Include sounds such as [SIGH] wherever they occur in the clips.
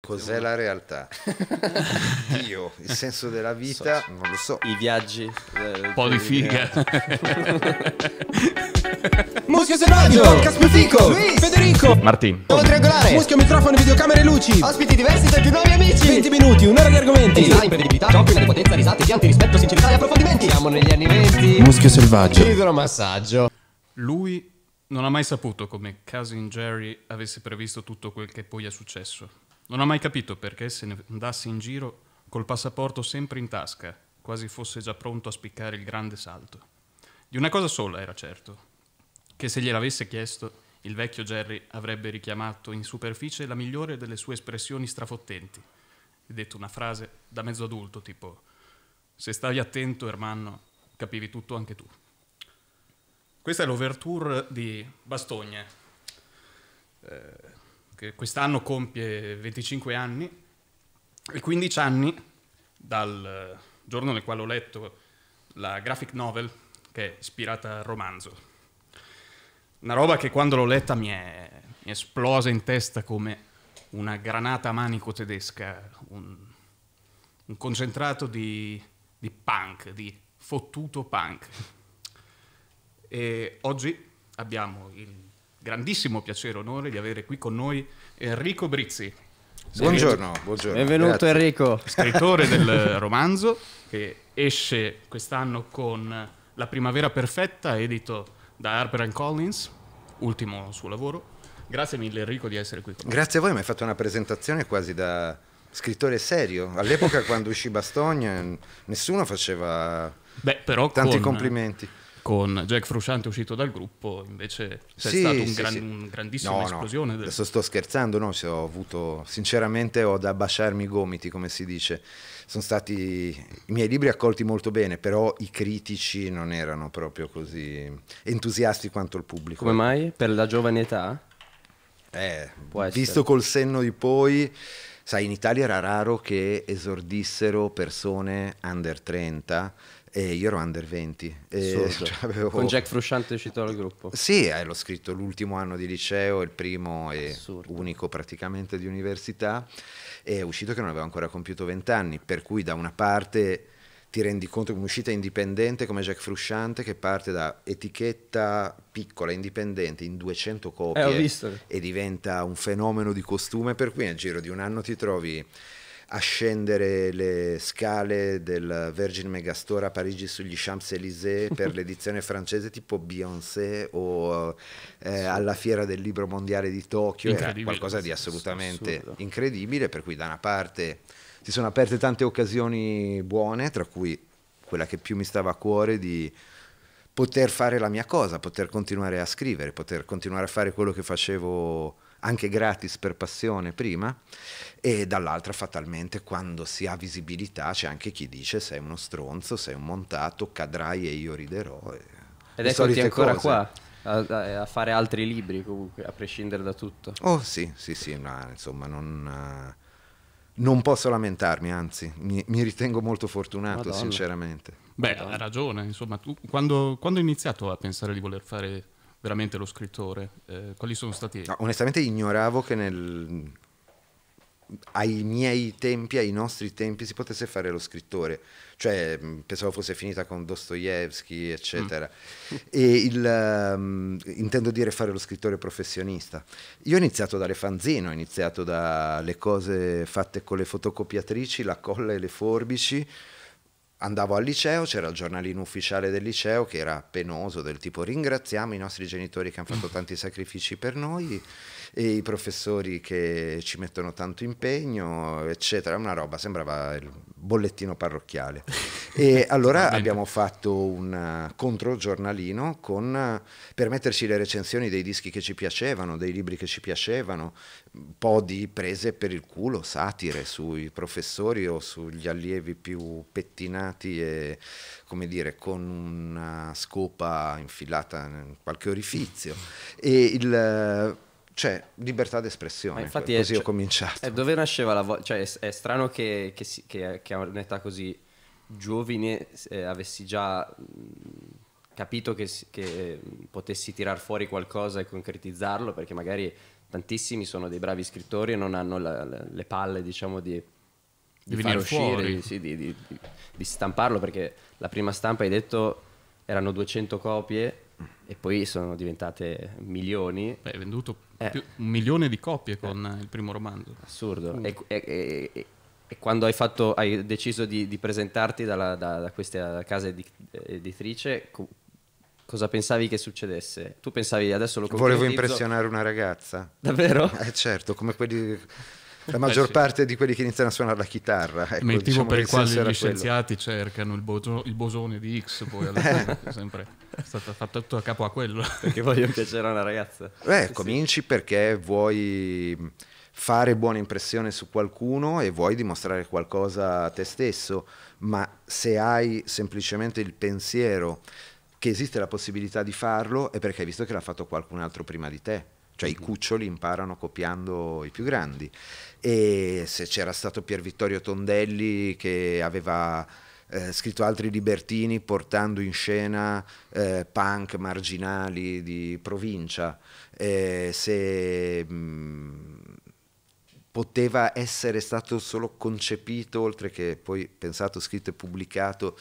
Cos'è la realtà? [LAUGHS] Io, il senso della vita, so. non lo so. I viaggi. Eh, Un po' di figa. [LAUGHS] Muschio selvaggio, podcast più fico, Federico, Martin, Nuovo triangolare, muschio, microfono, videocamere e luci, ospiti diversi tra più nuovi amici, 20 minuti, un'ora di argomenti, design, ecco, credibilità, giochi, potenza, risate, pianti, rispetto, sincerità e approfondimenti, siamo negli anni 20, muschio selvaggio, idromassaggio. Lui non ha mai saputo come Cousin Jerry avesse previsto tutto quel che poi è successo. Non ho mai capito perché se ne andasse in giro col passaporto sempre in tasca, quasi fosse già pronto a spiccare il grande salto. Di una cosa sola era certo, che se gliel'avesse chiesto, il vecchio Jerry avrebbe richiamato in superficie la migliore delle sue espressioni strafottenti e detto una frase da mezzo adulto tipo «Se stavi attento, Ermanno, capivi tutto anche tu». Questa è l'overture di Bastogna. Eh, che quest'anno compie 25 anni e 15 anni dal eh, giorno nel quale ho letto la graphic novel che è ispirata al romanzo. Una roba che quando l'ho letta mi è, mi è esplosa in testa come una granata manico tedesca, un, un concentrato di, di punk, di fottuto punk. E oggi abbiamo il grandissimo piacere e onore di avere qui con noi Enrico Brizzi. Buongiorno, buongiorno. Benvenuto Grazie. Enrico. Scrittore [LAUGHS] del romanzo che esce quest'anno con La primavera perfetta, edito da Harper Collins, ultimo suo lavoro. Grazie mille Enrico di essere qui con noi. Grazie a voi, mi hai fatto una presentazione quasi da scrittore serio. All'epoca [LAUGHS] quando uscì Bastogna nessuno faceva Beh, però tanti con... complimenti con Jack Frusciante uscito dal gruppo, invece c'è sì, stata un sì, gran, sì. grandissima no, esplosione. No. Del... Adesso sto scherzando, no? ho avuto, sinceramente ho da baciarmi i gomiti, come si dice. Sono stati i miei libri accolti molto bene, però i critici non erano proprio così entusiasti quanto il pubblico. Come mai? Per la giovane età? Eh, visto col senno di poi, sai, in Italia era raro che esordissero persone under 30 e eh, io ero under 20. E eh, [LAUGHS] cioè, avevo... Con Jack Frusciante uscito dal gruppo. Sì, eh, l'ho scritto l'ultimo anno di liceo, il primo e Assurdo. unico praticamente di università. E è uscito che non avevo ancora compiuto 20 anni, per cui da una parte ti rendi conto che un'uscita indipendente come Jack Frusciante che parte da etichetta piccola, indipendente, in 200 eh, copie eh, e diventa un fenomeno di costume, per cui nel giro di un anno ti trovi a scendere le scale del Virgin Megastore a Parigi sugli Champs-Élysées [LAUGHS] per l'edizione francese tipo Beyoncé o eh, alla fiera del libro mondiale di Tokyo, era qualcosa di assolutamente assurdo. incredibile, per cui da una parte si sono aperte tante occasioni buone, tra cui quella che più mi stava a cuore di poter fare la mia cosa, poter continuare a scrivere, poter continuare a fare quello che facevo anche gratis per passione prima, e dall'altra fatalmente quando si ha visibilità c'è anche chi dice sei uno stronzo, sei un montato, cadrai e io riderò. Ed eccoti ancora cose. qua a, a, fare altri libri comunque, a prescindere da tutto. Oh sì, sì, sì, no, insomma non... Eh, non posso lamentarmi, anzi, mi, mi ritengo molto fortunato, Madonna. sinceramente. Beh, ha ragione, insomma, tu, quando, quando hai iniziato a pensare di voler fare veramente lo scrittore? Eh, quali sono stati... No, onestamente ignoravo che nel, ai miei tempi, ai nostri tempi, si potesse fare lo scrittore. Cioè, mm, pensavo fosse finita con Dostoevsky, eccetera. Mm. E il, um, intendo dire fare lo scrittore professionista. Io ho iniziato dalle fanzine, ho iniziato dalle cose fatte con le fotocopiatrici, la colla e le forbici, andavo al liceo, c'era il giornalino ufficiale del liceo che era penoso, del tipo ringraziamo i nostri genitori che hanno fatto [LAUGHS] tanti sacrifici per noi e i professori che ci mettono tanto impegno, eccetera. Una roba, sembrava il bollettino parrocchiale. e [LAUGHS] allora abbiamo fatto un controgiornalino con, per metterci le recensioni dei dischi che ci piacevano, dei libri che ci piacevano, un po' di prese per il culo, satire sui professori o sugli allievi più pettinati e come dire con una scopa infilata in qualche orifizio. E il cioè libertà d'espressione. Ma cioè, infatti così è, ho cioè, cominciato. E eh, dove nasceva la voce? Cioè, è, è, strano che, che, si, che, che, a un'età così giovine eh, avessi già capito che, che potessi tirar fuori qualcosa e concretizzarlo, perché magari tantissimi sono dei bravi scrittori e non hanno la, la, le palle, diciamo, di, di, di far uscire, di, sì, di, stamparlo, perché la prima stampa, hai detto, erano 200 copie e poi sono diventate milioni. Beh, hai venduto eh. più, un milione di copie con eh. il primo romanzo. Assurdo. E, e, e, e, quando hai, fatto, hai deciso di, di presentarti dalla, da, da, questa casa editrice, co- cosa pensavi che succedesse? Tu pensavi adesso lo Volevo impressionare una ragazza. Davvero? Eh certo, come quelli la maggior eh sì. parte di quelli che iniziano a suonare la chitarra. Ecco, il motivo diciamo per il quale gli scienziati quello. cercano il, boso il, bosone di X, poi alla [LAUGHS] fine è sempre è stato fatto tutto a capo a quello. Perché voglio piacere a una ragazza. Beh, sì. cominci perché vuoi fare buona impressione su qualcuno e vuoi dimostrare qualcosa a te stesso, ma se hai semplicemente il pensiero che esiste la possibilità di farlo è perché hai visto che l'ha fatto qualcun altro prima di te cioè i mhm. cuccioli imparano copiando i più grandi. E se c'era stato Pier Vittorio Tondelli che aveva eh, scritto altri libertini portando in scena eh, punk marginali di provincia, eh, se mh, mm, poteva essere stato solo concepito, oltre che poi pensato, scritto e pubblicato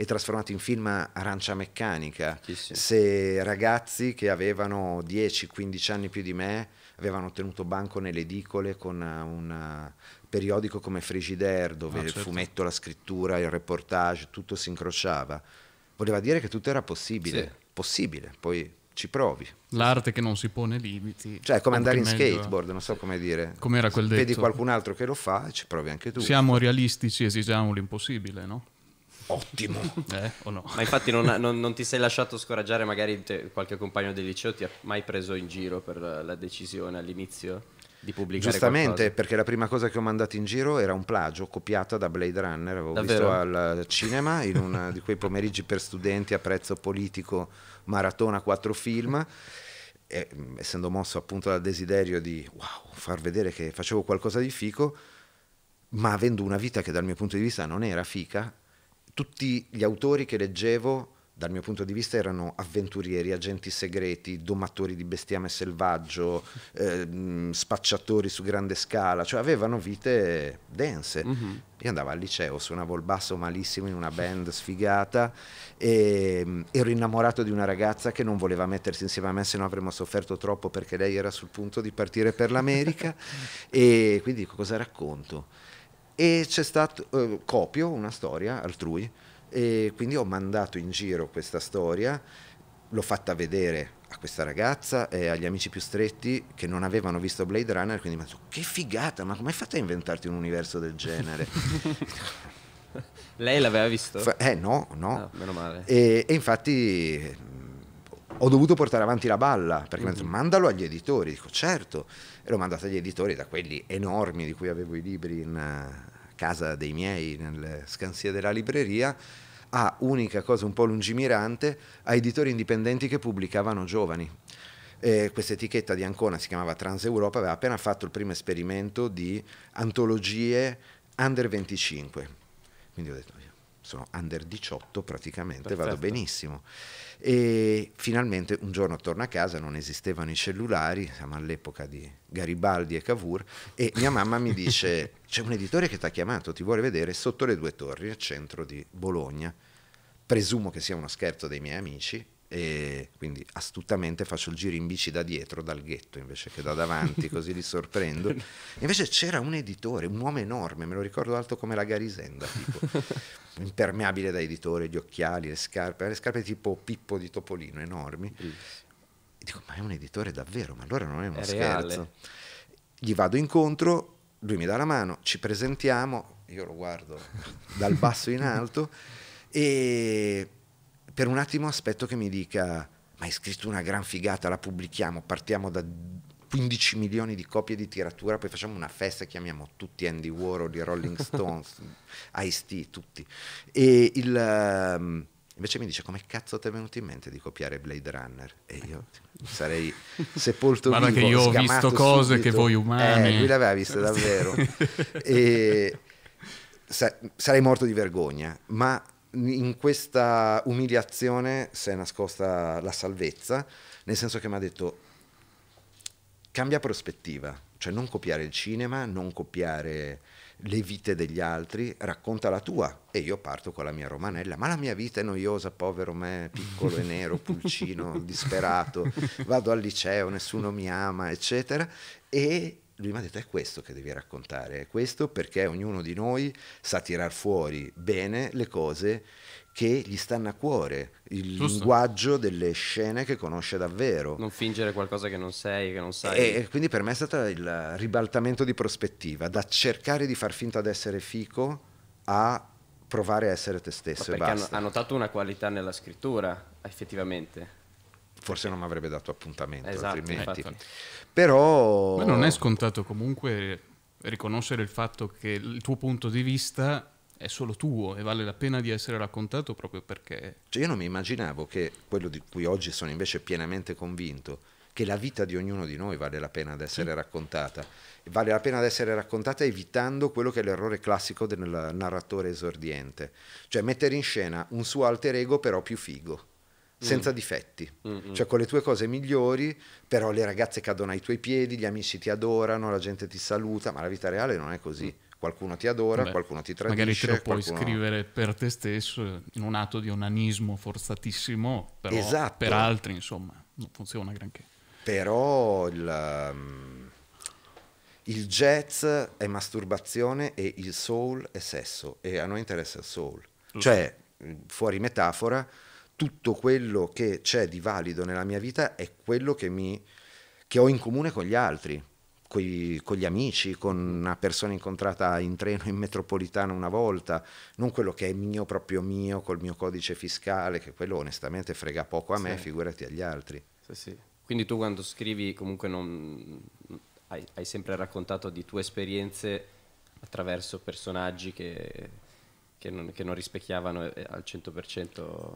e trasformato in film Arancia Meccanica. Se ragazzi che avevano 10-15 anni più di me avevano tenuto banco nelle edicole con eh, un eh, periodico come Frigidaire dove ah, certo. il fumetto, la scrittura, il reportage, tutto si incrociava, voleva dire che tutto era possibile. Sì. Possibile, poi ci provi. L'arte che non si pone limiti. Cioè, è come andare in eh. skateboard, non so come dire. Come era quel detto. Vedi qualcun altro che lo fa e ci provi anche tu. Siamo realistici, esigiamo l'impossibile, no? ottimo. Eh, o no? Ma infatti non, non, non ti sei lasciato scoraggiare, magari te, qualche compagno del liceo ti ha mai preso in giro per la, la decisione all'inizio? Di pubblicare Giustamente, qualcosa? perché la prima cosa che ho mandato in giro era un plagio copiato da Blade Runner. Avevo Davvero? visto al cinema in uno di quei pomeriggi per studenti a prezzo politico maratona quattro film. E, essendo mosso appunto dal desiderio di wow, far vedere che facevo qualcosa di fico, ma avendo una vita che dal mio punto di vista non era fica, tutti gli autori che leggevo dal mio punto di vista erano avventurieri, agenti segreti, domatori di bestiame selvaggio, [LAUGHS] eh, spacciatori su grande scala, cioè avevano vite dense. Mm-hmm. Io andavo al liceo, suonavo il basso malissimo in una band sfigata e ehm, ero innamorato di una ragazza che non voleva mettersi insieme a me se no avremmo sofferto troppo perché lei era sul punto di partire per l'America [LAUGHS] e quindi dico cosa racconto? e c'è stato, eh, copio una storia altrui e quindi ho mandato in giro questa storia, l'ho fatta vedere a questa ragazza e agli amici più stretti che non avevano visto Blade Runner, quindi mi hanno detto che figata, ma come hai fatto a inventarti un universo del genere? [LAUGHS] Lei l'aveva visto? eh no, no. Ah, meno male. E, e infatti ho dovuto portare avanti la balla, perché mi hanno detto mm-hmm. mandalo agli editori, dico certo, e l'ho mandato agli editori da quelli enormi di cui avevo i libri in eh, casa dei miei, nelle scansie della libreria, a ah, unica cosa un po' lungimirante, a editori indipendenti che pubblicavano giovani. questa etichetta di Ancona si chiamava Transeuropa, aveva appena fatto il primo esperimento di antologie under 25. Quindi ho detto, sono under 18 praticamente, Perfetto. vado benissimo. E finalmente un giorno torno a casa, non esistevano i cellulari, siamo all'epoca di Garibaldi e Cavour, e mia mamma mi dice [LAUGHS] c'è un editore che ti ha chiamato, ti vuole vedere sotto le due torri, al centro di Bologna. Presumo che sia uno scherzo dei miei amici, e quindi astutamente faccio il giro in bici da dietro, dal ghetto invece che da davanti, [LAUGHS] così li sorprendo. Invece c'era un editore, un uomo enorme, me lo ricordo alto come la Garisenda, tipo, [LAUGHS] impermeabile da editore, gli occhiali, le scarpe, le scarpe tipo Pippo di Topolino, enormi. Mm. e Dico, ma è un editore davvero? Ma allora non è uno è scherzo. Gli vado incontro, lui mi dà la mano, ci presentiamo, io lo guardo dal basso in alto e per un attimo aspetto che mi dica ma hai scritto una gran figata, la pubblichiamo, partiamo da 15 milioni di copie di tiratura, poi facciamo una festa, chiamiamo tutti Andy Warhol, i Rolling Stones, [LAUGHS] Ice-T, tutti. E il, um, invece mi dice, come cazzo ti è venuto in mente di copiare Blade Runner? E io sarei sepolto Guarda che io ho visto cose subito. che voi umani... Eh, lui l'aveva vista davvero. [LAUGHS] e, sa sarei morto di vergogna, ma in questa umiliazione si è nascosta la salvezza, nel senso che mi ha detto cambia prospettiva, cioè non copiare il cinema, non copiare le vite degli altri, racconta la tua e io parto con la mia romanella, ma la mia vita è noiosa, povero me, piccolo e nero, [LAUGHS] pulcino, disperato, vado al liceo, nessuno mi ama, eccetera, e lui mi ha detto è questo che devi raccontare, è questo perché ognuno di noi sa tirar fuori bene le cose che gli stanno a cuore, il Giusto. linguaggio delle scene che conosce davvero. Non fingere qualcosa che non sei, che non sai. E quindi per me è stato il ribaltamento di prospettiva, da cercare di far finta di essere fico a provare a essere te stesso. Ma perché hanno, ha notato una qualità nella scrittura, effettivamente forse non mi avrebbe dato appuntamento esatto, altrimenti. Però... Ma non è scontato comunque riconoscere il fatto che il tuo punto di vista è solo tuo e vale la pena di essere raccontato proprio perché... Cioè io non mi immaginavo che quello di cui oggi sono invece pienamente convinto, che la vita di ognuno di noi vale la pena di essere sì. raccontata. Vale la pena di essere raccontata evitando quello che è l'errore classico del narratore esordiente, cioè mettere in scena un suo alter ego però più figo senza mm. difetti, Mm-mm. cioè con le tue cose migliori, però le ragazze cadono ai tuoi piedi, gli amici ti adorano, la gente ti saluta, ma la vita reale non è così. Mm. Qualcuno ti adora, Beh, qualcuno ti tradisce. Magari te lo puoi qualcuno... scrivere per te stesso in un atto di onanismo forzatissimo, però esatto. per altri insomma non funziona granché. Però il, um, il jazz è masturbazione e il soul è sesso e a noi interessa il soul. Cioè, fuori metafora, tutto quello che c'è di valido nella mia vita è quello che, mi, che ho in comune con gli altri, coi, con gli amici, con una persona incontrata in treno, in metropolitana una volta, non quello che è mio, proprio mio, col mio codice fiscale, che quello onestamente frega poco a me, sì. figurati agli altri. Sì, sì. Quindi tu quando scrivi comunque non, hai, hai sempre raccontato di tue esperienze attraverso personaggi che, che non, che non rispecchiavano eh, al 100%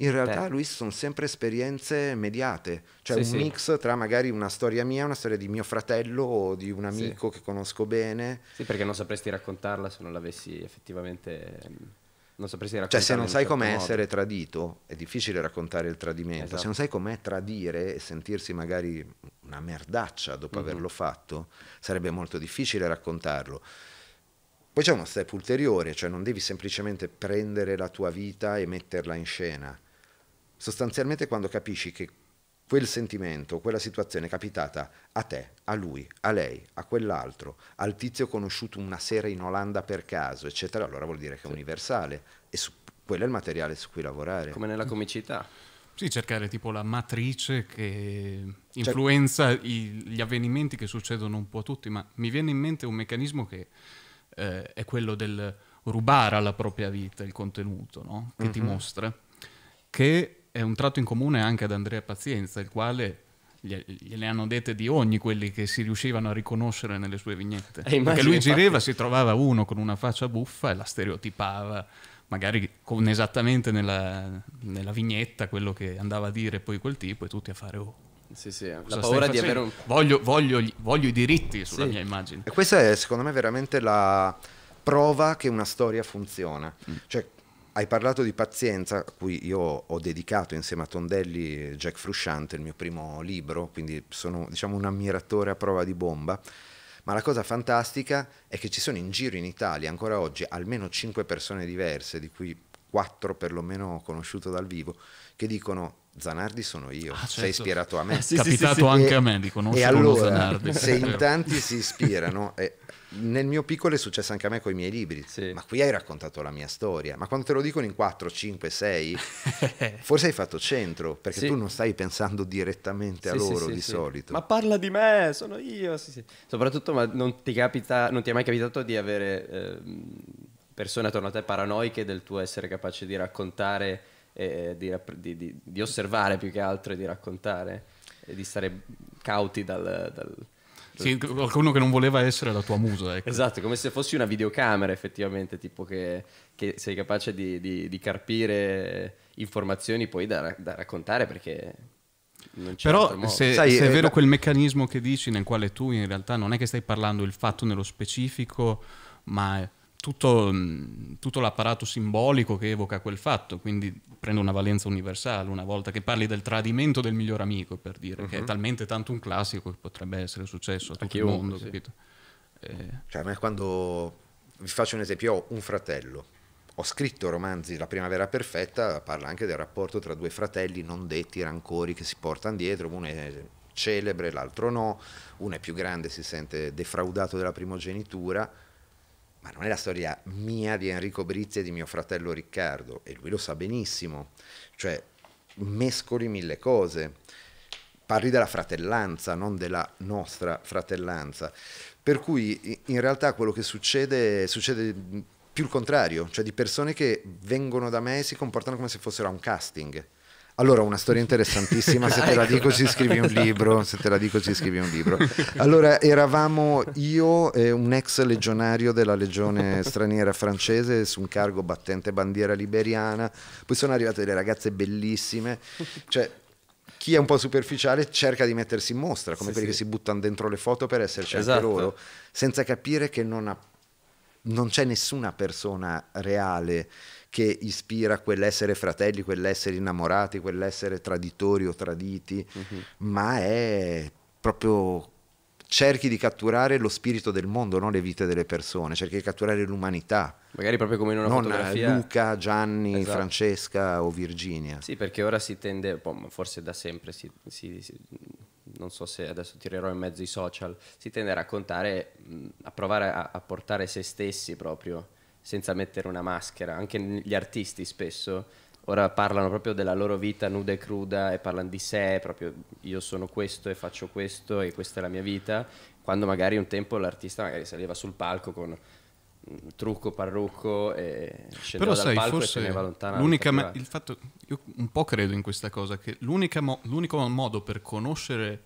in realtà Beh. lui sono sempre esperienze mediate, cioè sì, un mix tra magari una storia mia, una storia di mio fratello o di un amico sì. che conosco bene. Sì, perché non sapresti raccontarla se non l'avessi effettivamente... Non sapresti raccontarla. Cioè se non sai certo com'è modo. essere tradito, è difficile raccontare il tradimento, esatto. se non esatto. sai com'è tradire e sentirsi magari una merdaccia dopo mm-hmm. averlo fatto, sarebbe molto difficile raccontarlo. Poi c'è uno step ulteriore, cioè non devi semplicemente prendere la tua vita e metterla in scena sostanzialmente quando capisci che quel sentimento, quella situazione è capitata a te, a lui, a lei, a quell'altro, al tizio conosciuto una sera in Olanda per caso, eccetera, allora vuol dire che è universale e su, quello è il materiale su cui lavorare. Come nella comicità. Sì, cercare tipo la matrice che cioè influenza cioè, i, gli avvenimenti che succedono un po' a tutti, ma mi viene in mente un meccanismo che eh, è quello del rubare alla propria vita il contenuto no? che uh-huh. ti mhm. mostra, che è un tratto in comune anche ad Andrea Pazienza, il quale gliene hanno dette di ogni quelli che si riuscivano a riconoscere nelle sue vignette. Eh, immagino, Perché lui infatti... gireva, si trovava uno con una faccia buffa e la stereotipava, magari con esattamente nella, nella vignetta quello che andava a dire poi quel tipo e tutti a fare oh, sì, sì. la paura di avere un... Voglio, voglio, voglio i diritti sulla sì. mia immagine. E questa è secondo me veramente la prova che una storia funziona. Mm. Cioè, hai parlato di pazienza, a cui io ho dedicato insieme a Tondelli Jack Frusciante, il mio primo libro, quindi sono diciamo, un ammiratore a prova di bomba. Ma la cosa fantastica è che ci sono in giro in Italia ancora oggi almeno 5 persone diverse, di cui quattro perlomeno conosciuto dal vivo, che dicono Zanardi sono io, ah, certo. sei ispirato a me. È eh, sì, capitato sì, sì, anche e, a me di conoscere allora, Zanardi. Se in tanti si ispirano, eh, nel mio piccolo è successo anche a me con i miei libri, ma qui hai raccontato la mia storia, ma quando te lo dicono in 4, 5, 6, forse hai fatto centro, perché tu non stai pensando direttamente a loro di solito. Ma parla di me, sono io. Soprattutto, ma non ti, capita, non ti, è mai capitato di avere... Eh, persone attorno a te paranoiche del tuo essere capace di raccontare, eh, di, di, di, osservare più che altro e di raccontare e di stare cauti dal, dal sì, qualcuno che non voleva essere la tua musa. Ecco. Esatto, come se fossi una videocamera effettivamente, tipo che, che sei capace di, di, di, carpire informazioni poi da, da raccontare perché... Però se, Sai, se, è eh, vero eh, quel meccanismo che dici nel quale tu in realtà non è che stai parlando il fatto nello specifico, ma tutto, mm, tutto l'apparato simbolico che evoca quel fatto, quindi prende una valenza universale una volta che parli del tradimento del miglior amico, per dire, uh-huh. che è mhm. talmente tanto un classico che potrebbe essere successo a tutto Anche il mondo, sì. capito? Eh, cioè, ma quando vi faccio un esempio, ho un fratello, ho scritto romanzi La primavera perfetta, parla anche del rapporto tra due fratelli non detti, rancori che si portano dietro, uno è celebre, l'altro no, uno è più grande, si sente defraudato della primogenitura ma non è la storia mia di Enrico Brizzi e di mio fratello Riccardo, e lui lo sa benissimo, cioè mescoli mille cose, parli della fratellanza, non della nostra fratellanza, per cui in realtà quello che succede succede più il contrario, cioè di persone che vengono da me e si comportano come se fossero a un casting allora, una storia interessantissima, [LAUGHS] se te la ecco. dico si scrivi un libro, se te la dico ci scrivi un libro. Allora, eravamo io e un ex legionario della legione straniera francese su un cargo battente bandiera liberiana, poi sono arrivate delle ragazze bellissime, cioè chi è un po' superficiale cerca di mettersi in mostra, come sì, quelli sì. che si buttano dentro le foto per esserci esatto. anche loro, senza capire che non, ha, non c'è nessuna persona reale che ispira quell'essere fratelli, quell'essere innamorati, quell'essere traditori o traditi, uh-huh. ma è proprio cerchi di catturare lo spirito del mondo, non le vite delle persone, cerchi di catturare l'umanità. Magari proprio come in una non fotografia. Luca, Gianni, esatto. Francesca o Virginia. Sì, perché ora si tende, boh, forse da sempre, si, si, si, non so se adesso tirerò in mezzo i social, si tende a raccontare, a provare a, a portare se stessi proprio senza mettere una maschera. Anche gli artisti spesso ora parlano proprio della loro vita nuda e cruda e parlano di sé, proprio io sono questo e faccio questo e questa è la mia vita, quando magari un tempo l'artista magari saliva sul palco con trucco, parrucco e scendeva dal sai, palco e se ne va lontana. L'unica ma- il fatto, io un po' credo in questa cosa, che mo- l'unico modo per conoscere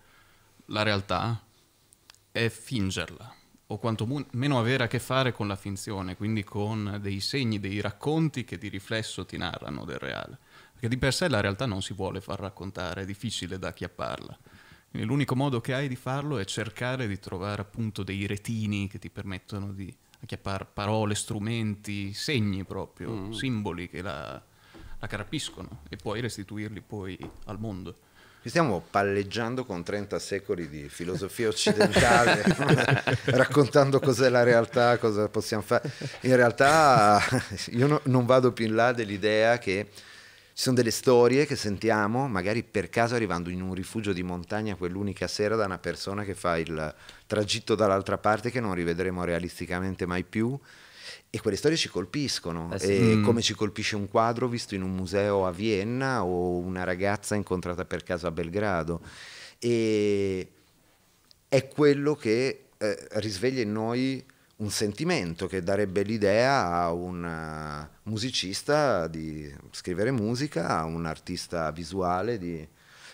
la realtà è fingerla o quantomeno avere a che fare con la finzione, quindi con dei segni, dei racconti che di riflesso ti narrano del reale. Perché di per sé la realtà non si vuole far raccontare, è difficile da acchiapparla. Quindi l'unico modo che hai di farlo è cercare di trovare appunto dei retini che ti permettono di acchiappare parole, strumenti, segni proprio, mm. simboli che la, la carpiscono e poi restituirli poi al mondo. Qui stiamo palleggiando con 30 secoli di filosofia occidentale, [LAUGHS] raccontando cos'è la realtà, cosa possiamo fare. In realtà io no, non vado più in là dell'idea che ci sono delle storie che sentiamo, magari per caso arrivando in un rifugio di montagna quell'unica sera da una persona che fa il tragitto dall'altra parte che non rivedremo realisticamente mai più, e quelle storie ci colpiscono, eh sì. mm. come ci colpisce un quadro visto in un museo a Vienna o una ragazza incontrata per caso a Belgrado. E è quello che eh, risveglia in noi un sentimento che darebbe l'idea a un musicista di scrivere musica, a un artista visuale di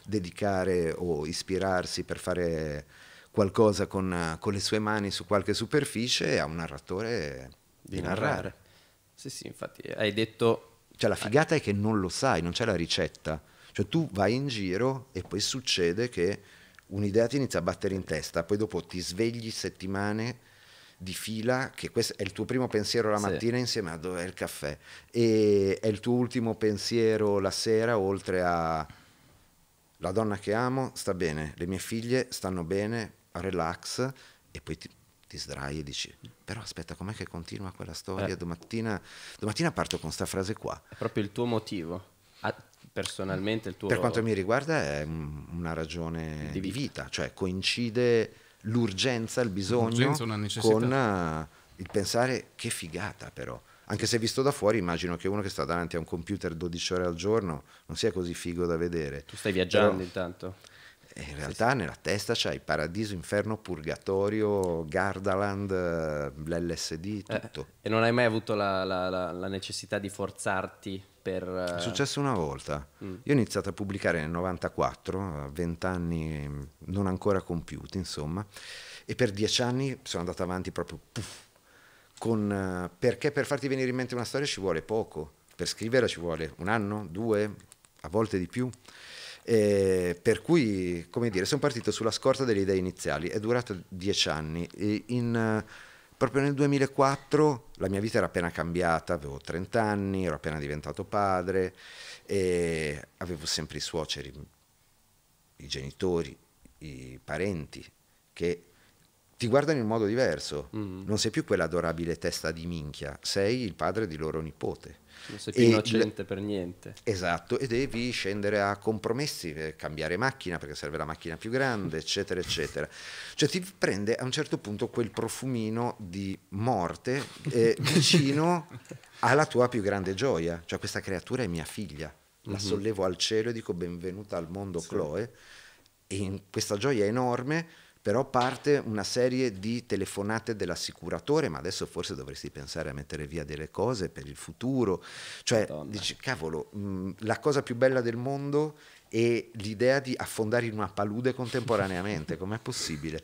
dedicare o ispirarsi per fare qualcosa con, con le sue mani su qualche superficie, a un narratore di narrare. Sì, sì, infatti hai detto... Cioè la figata è che non lo sai, non c'è la ricetta. Cioè tu vai in giro e poi succede che un'idea ti inizia a battere in testa, poi dopo ti svegli settimane di fila, che questo è il tuo primo pensiero la mattina sì. insieme a dove è il caffè, e è il tuo ultimo pensiero la sera oltre a la donna che amo sta bene, le mie figlie stanno bene, relax, e poi ti, ti sdrai e dici però aspetta com'è che continua quella storia eh. domattina, domattina parto con questa frase qua è proprio il tuo motivo ah, personalmente il tuo per quanto mi riguarda è una ragione di vita, di vita cioè coincide l'urgenza il bisogno l'urgenza, con uh, il pensare che figata però anche se visto da fuori immagino che uno che sta davanti a un computer 12 ore al giorno non sia così figo da vedere tu stai viaggiando però, intanto eh, in realtà sì, sì. nella testa c'hai paradiso, inferno, purgatorio, Gardaland, eh, l'LSD, eh, tutto. Eh, e non hai mai avuto la, la, la, la necessità di forzarti per... È successo una volta. Mm. Io ho iniziato a pubblicare nel 94, a 20 anni mm, non ancora compiuti, insomma, e per 10 anni sono andato avanti proprio... Puff, con, perché per farti venire in mente una storia ci vuole poco, per scriverla ci vuole un anno, due, a volte di più. Eh, per cui, come dire, sono partito sulla scorta delle idee iniziali, è durato dieci anni. In, eh, proprio nel 2004 la mia vita era appena cambiata, avevo 30 anni, ero appena diventato padre, avevo sempre i suoceri, i genitori, i parenti che ti guardano in modo diverso. Mm. Non sei più quell'adorabile testa di minchia, sei il padre di loro nipote non sei più e innocente per niente. Esatto, e devi scendere a compromessi, cambiare macchina perché serve la macchina più grande, eccetera, eccetera. Cioè ti prende a un certo punto quel profumino di morte eh, [LAUGHS] vicino alla tua più grande gioia. Cioè questa creatura è mia figlia, la mhm. sollevo al cielo e dico benvenuta al mondo sì. Chloe. E in questa gioia enorme però parte una serie di telefonate dell'assicuratore, ma adesso forse dovresti pensare a mettere via delle cose per il futuro, cioè Madonna. dici cavolo, mh, la cosa più bella del mondo e l'idea di affondare in una palude contemporaneamente, [LAUGHS] com'è possibile?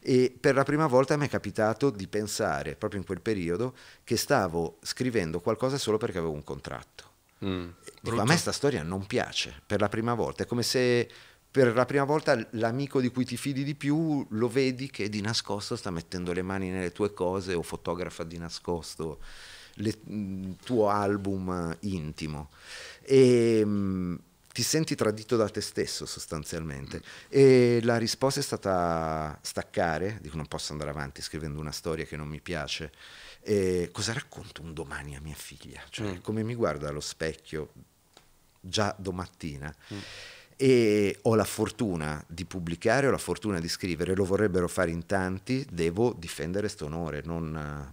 E per la prima volta mi è capitato di pensare, proprio in quel periodo, che stavo scrivendo qualcosa solo perché avevo un contratto. Mm, Dico, a me sta storia non piace, per la prima volta, è come se per la prima volta l'amico di cui ti fidi di più lo vedi che di nascosto sta mettendo le mani nelle tue cose o fotografa di nascosto il mm, tuo album intimo. E, ehm, mh, ti senti tradito da te stesso sostanzialmente e la risposta è stata staccare, dico non posso andare avanti scrivendo una storia che non mi piace, e cosa racconto un domani a mia figlia? Cioè mm. come mi guarda allo specchio già domattina? Mm e ho la fortuna di pubblicare, ho la fortuna di scrivere, lo vorrebbero fare in tanti, devo difendere questo onore, non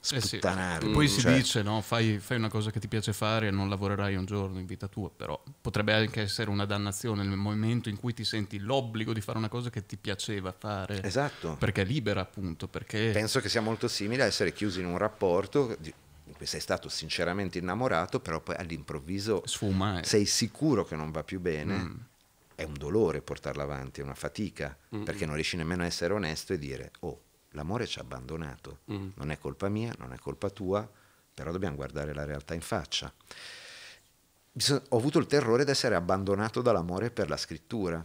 sputtanarlo. Eh, eh sì. Poi cioè... si dice, no? fai, fai, una cosa che ti piace fare e non lavorerai un giorno in vita tua, però potrebbe anche essere una dannazione nel momento in cui ti senti l'obbligo di fare una cosa che ti piaceva fare. Esatto. Perché è libera, appunto. Perché... Penso che sia molto simile a essere chiusi in un rapporto... Di cui sei stato sinceramente innamorato, però poi all'improvviso Sfuma, eh. sei sicuro che non va più bene. Mm. È un dolore portarla avanti, è una fatica, Mm-mm. perché non riesci nemmeno a essere onesto e dire, oh, l'amore ci ha abbandonato, mm. non è colpa mia, non è colpa tua, però dobbiamo guardare la realtà in faccia. Ho avuto il terrore di essere abbandonato dall'amore per la scrittura,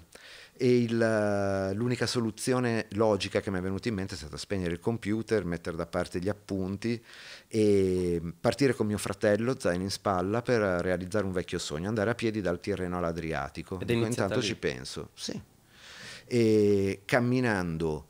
e il, eh, l'unica soluzione logica che mi è venuta in mente è stata spegnere il computer, mettere da parte gli appunti e partire con mio fratello, zaino in spalla, per realizzare un vecchio sogno, andare a piedi dal Tirreno all'Adriatico. Ed intanto lì. ci penso, sì. E camminando,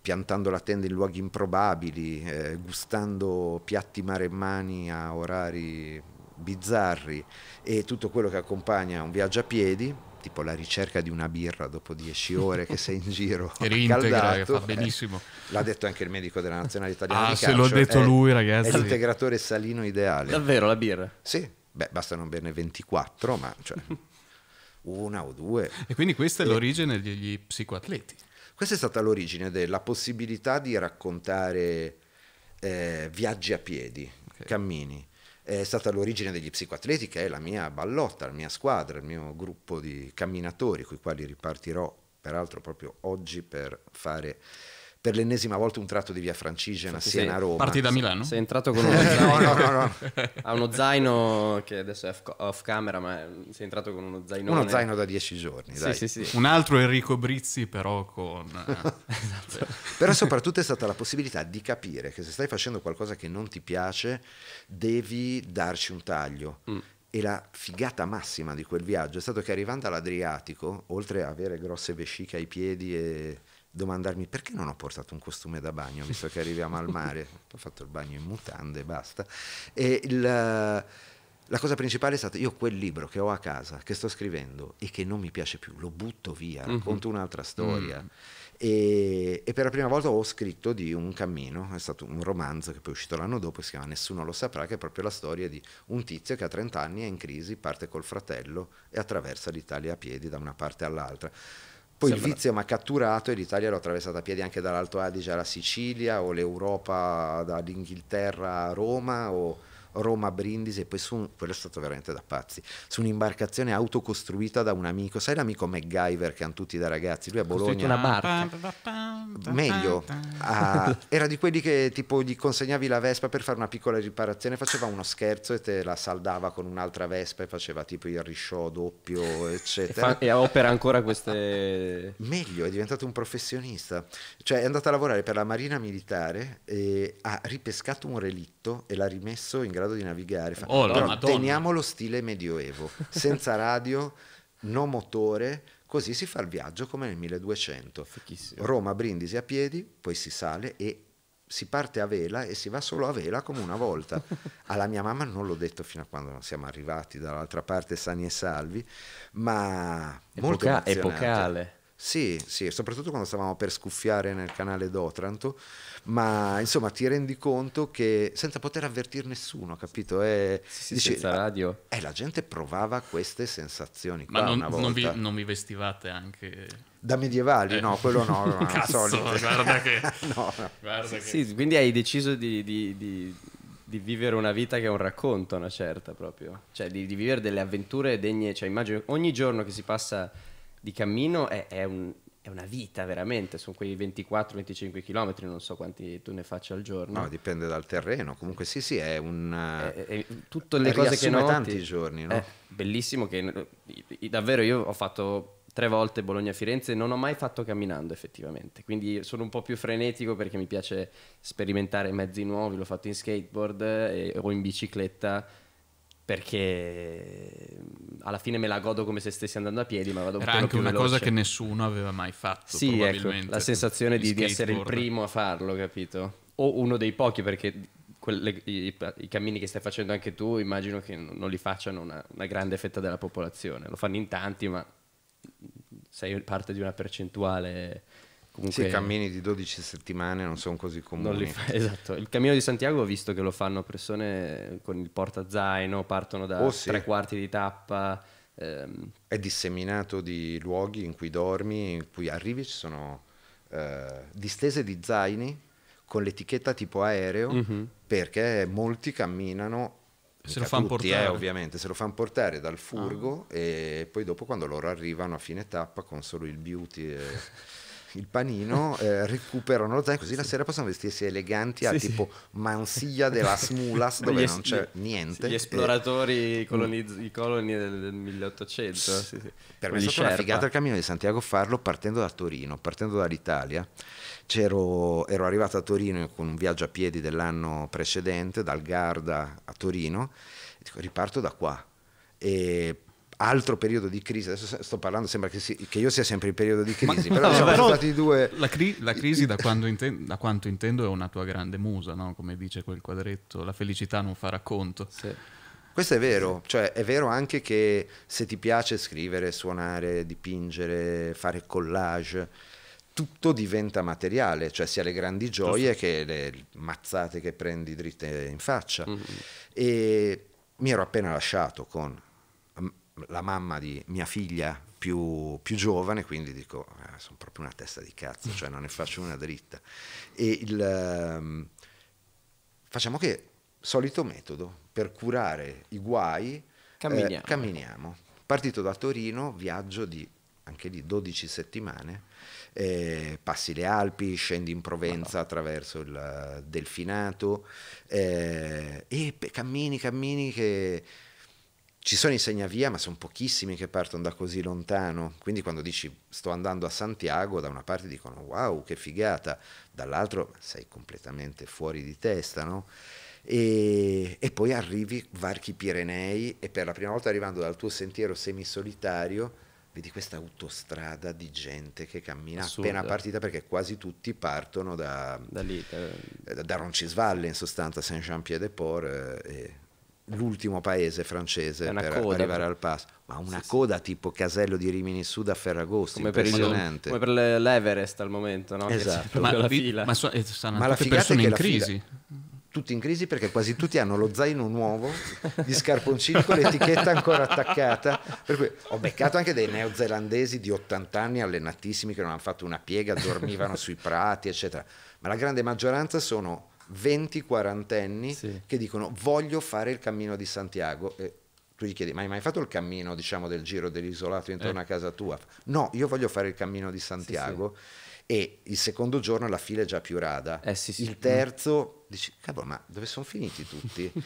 piantando la tenda in luoghi improbabili, eh, gustando piatti maremmani a orari bizzarri e tutto quello che accompagna un viaggio a piedi, tipo la ricerca di una birra dopo 10 ore che sei in [LAUGHS] giro e rintegra, fa eh, benissimo. Eh, l'ha detto anche il medico della nazionale italiana. Ah, se l'ho detto è, lui, ragazzi. È l'integratore salino ideale. Davvero la birra? Sì, beh, basta non berne 24, ma cioè [LAUGHS] una o due. E quindi questa è eh, l'origine degli psicoatleti. Questa è stata l'origine della possibilità di raccontare eh, viaggi a piedi, okay. cammini è stata l'origine degli psicoatleti, che è la mia ballotta, la mia squadra, il mio gruppo di camminatori, con i quali ripartirò peraltro proprio oggi per fare per l'ennesima volta un tratto di via Francigena, sì, Siena, Roma. Parti da Milano? Sei entrato con [LAUGHS] uno zaino. no, no, no, [LAUGHS] Ha uno zaino che adesso è off, camera, ma sei entrato con uno zaino. Uno zaino da dieci giorni, sì, sì, sì. Un altro Enrico Brizzi però con... [LAUGHS] esatto. Però soprattutto è stata la possibilità di capire che se stai facendo qualcosa che non ti piace, devi darci un taglio. Mm. E la figata massima di quel viaggio è stato che arrivando all'Adriatico, oltre a avere grosse vesciche ai piedi e domandarmi perché non ho portato un costume da bagno, visto che arriviamo al mare, [LAUGHS] ho fatto il bagno in mutande e basta. E il... La cosa principale è stata io quel libro che ho a casa, che sto scrivendo e che non mi piace più, lo butto via, mhm. racconto mm-hmm. un'altra storia. Mm. E, e, per la prima volta ho scritto di un cammino, è stato un romanzo che poi è uscito l'anno dopo, si chiama Nessuno lo saprà, che è proprio la storia di un tizio che a 30 anni è in crisi, parte col fratello e attraversa l'Italia a piedi da una parte all'altra poi Sembra. il vizio mi ha catturato e l'Italia l'ho attraversata a piedi anche dall'Alto Adige alla Sicilia o l'Europa dall'Inghilterra a Roma o Roma-Brindisi e poi su, quello è stato veramente da pazzi, su un'imbarcazione autocostruita da un amico, sai l'amico MacGyver che hanno tutti da ragazzi, lui a Bologna... una barca. Meglio, a, [LAUGHS] era di quelli che tipo gli consegnavi la Vespa per fare una piccola riparazione, faceva uno scherzo e te la saldava con un'altra Vespa e faceva tipo il risciò doppio, eccetera. E, fa, e opera ancora queste... Meglio, è diventato un professionista, cioè è andato a lavorare per la Marina Militare, e ha ripescato un relitto e l'ha rimesso in grado grado di navigare. Fa, oh, però teniamo lo stile medioevo, senza radio, no motore, così si fa il viaggio come nel 1200. Fichissimo. Roma, Brindisi a piedi, poi si sale e si parte a vela e si va solo a vela come una volta. Alla mia mamma non l'ho detto fino a quando non siamo arrivati dall'altra parte sani e salvi, ma Epoca- molto emozionante. epocale. Sì, sì, soprattutto quando stavamo per scuffiare nel canale d'Otranto, ma insomma ti rendi conto che senza poter avvertire nessuno, capito? È, sì, sì, dici, senza ah, radio. Eh, la gente provava queste sensazioni. Ma non, non, vi, non, vi, vestivate anche... Da medievali? Eh. No, quello no, [LAUGHS] no Cazzo, guarda che... [LAUGHS] no, no. Guarda sì, che... quindi hai deciso di, di, di di vivere una vita che è un racconto, una certa proprio, cioè di, di vivere delle avventure degne, cioè immagino ogni giorno che si passa di cammino è, è, un, è una vita veramente, sono quei 24-25 km, non so quanti tu ne faccia al giorno. No, dipende dal terreno, comunque sì sì, è un... È, eh, è, eh, eh, tutte le cose che noti. tanti giorni, no? È bellissimo che davvero io ho fatto tre volte Bologna-Firenze, non ho mai fatto camminando effettivamente, quindi sono un po' più frenetico perché mi piace sperimentare mezzi nuovi, l'ho fatto in skateboard e, o in bicicletta perché alla fine me la godo come se stessi andando a piedi, ma vado Era anche una veloce. cosa che nessuno aveva mai fatto, sì, ecco, probabilmente. Ecco, la sensazione di, di, essere il primo a farlo, capito? O uno dei pochi, perché quelle, i, i, cammini che stai facendo anche tu immagino che non li facciano una, una grande fetta della popolazione. Lo fanno in tanti, ma sei parte di una percentuale Comunque, sì, cammini di 12 settimane non sono così comuni. Fa, [LAUGHS] esatto, il cammino di Santiago ho visto che lo fanno persone con il portazaino, partono da oh, sì. tre quarti di tappa. Ehm. È disseminato di luoghi in cui dormi, in cui arrivi, ci sono eh, distese di zaini con l'etichetta tipo aereo mm -hmm. perché molti camminano se cioè lo fanno eh, portare. Eh, ovviamente, se lo fanno portare dal furgo ah. e poi dopo quando loro arrivano a fine tappa con solo il beauty... E... [LAUGHS] il panino, [LAUGHS] eh, recuperano lo zaino così sì. la sera possono vestirsi eleganti a sì, tipo sì. Mansilla de las [LAUGHS] Mulas dove es- non c'è niente. Gli esploratori, e... Mm. coloniz- i coloni del, del 1800. Sì, Per me è stata una figata il cammino di Santiago farlo partendo da Torino, partendo dall'Italia. C'ero, ero arrivato a Torino con un viaggio a piedi dell'anno precedente, dal Garda a Torino, e dico riparto da qua. E altro periodo di crisi, adesso sto parlando, sembra che, si, che io sia sempre in periodo di crisi, Ma, [LAUGHS] però no, siamo stati due... La, cri, la crisi, da, [LAUGHS] intendo, da, quanto intendo, è una tua grande musa, no? come dice quel quadretto, la felicità non fa racconto. Sì. Questo è vero, cioè è vero anche che se ti piace scrivere, suonare, dipingere, fare collage, tutto diventa materiale, cioè sia le grandi gioie che le mazzate che prendi dritte in faccia. Mm-hmm. E mi ero appena lasciato con la mamma di mia figlia più, più giovane, quindi dico, ah, sono proprio una testa di cazzo, cioè non ne faccio una dritta. E il, um, facciamo che solito metodo, per curare i guai eh, camminiamo. Eh, camminiamo. Partito da Torino, viaggio di anche lì 12 settimane, eh, passi le Alpi, scendi in Provenza attraverso il Delfinato eh, e cammini, cammini che ci sono i segnavia, ma sono pochissimi che partono da così lontano. Quindi quando dici sto andando a Santiago, da una parte dicono wow, che figata, dall'altro sei completamente fuori di testa, no? E, e, poi arrivi, varchi Pirenei e per la prima volta arrivando dal tuo sentiero semisolitario vedi questa autostrada di gente che cammina Assurda. appena partita perché quasi tutti partono da, da, lì, da... da Roncisvalle in sostanza, Saint-Jean-Pied-de-Port eh, l'ultimo paese francese per coda, arrivare al passo, ma una sì, coda sì. tipo Casello di Rimini Sud a Ferragosto, come impressionante. Per il, come per l'Everest al momento, no? Esatto. Ma la, fila. Ma, so, eh, ma la figata è che in crisi. Fila, tutti in crisi perché quasi tutti hanno lo zaino nuovo, gli scarponcini con l'etichetta ancora attaccata. Per cui ho beccato anche dei neozelandesi di 80 anni allenatissimi che non hanno fatto una piega, dormivano sui prati, eccetera. Ma la grande maggioranza sono 20 quarantenni sì. che dicono voglio fare il cammino di Santiago. E tu gli chiedi, ma hai mai fatto il cammino diciamo, del giro dell'isolato intorno eh. a casa tua? No, io voglio fare il cammino di Santiago. Sì, sì. E il secondo giorno la fila è già più rada. Eh, il terzo dici, cavolo, ma dove sono finiti tutti? [LAUGHS]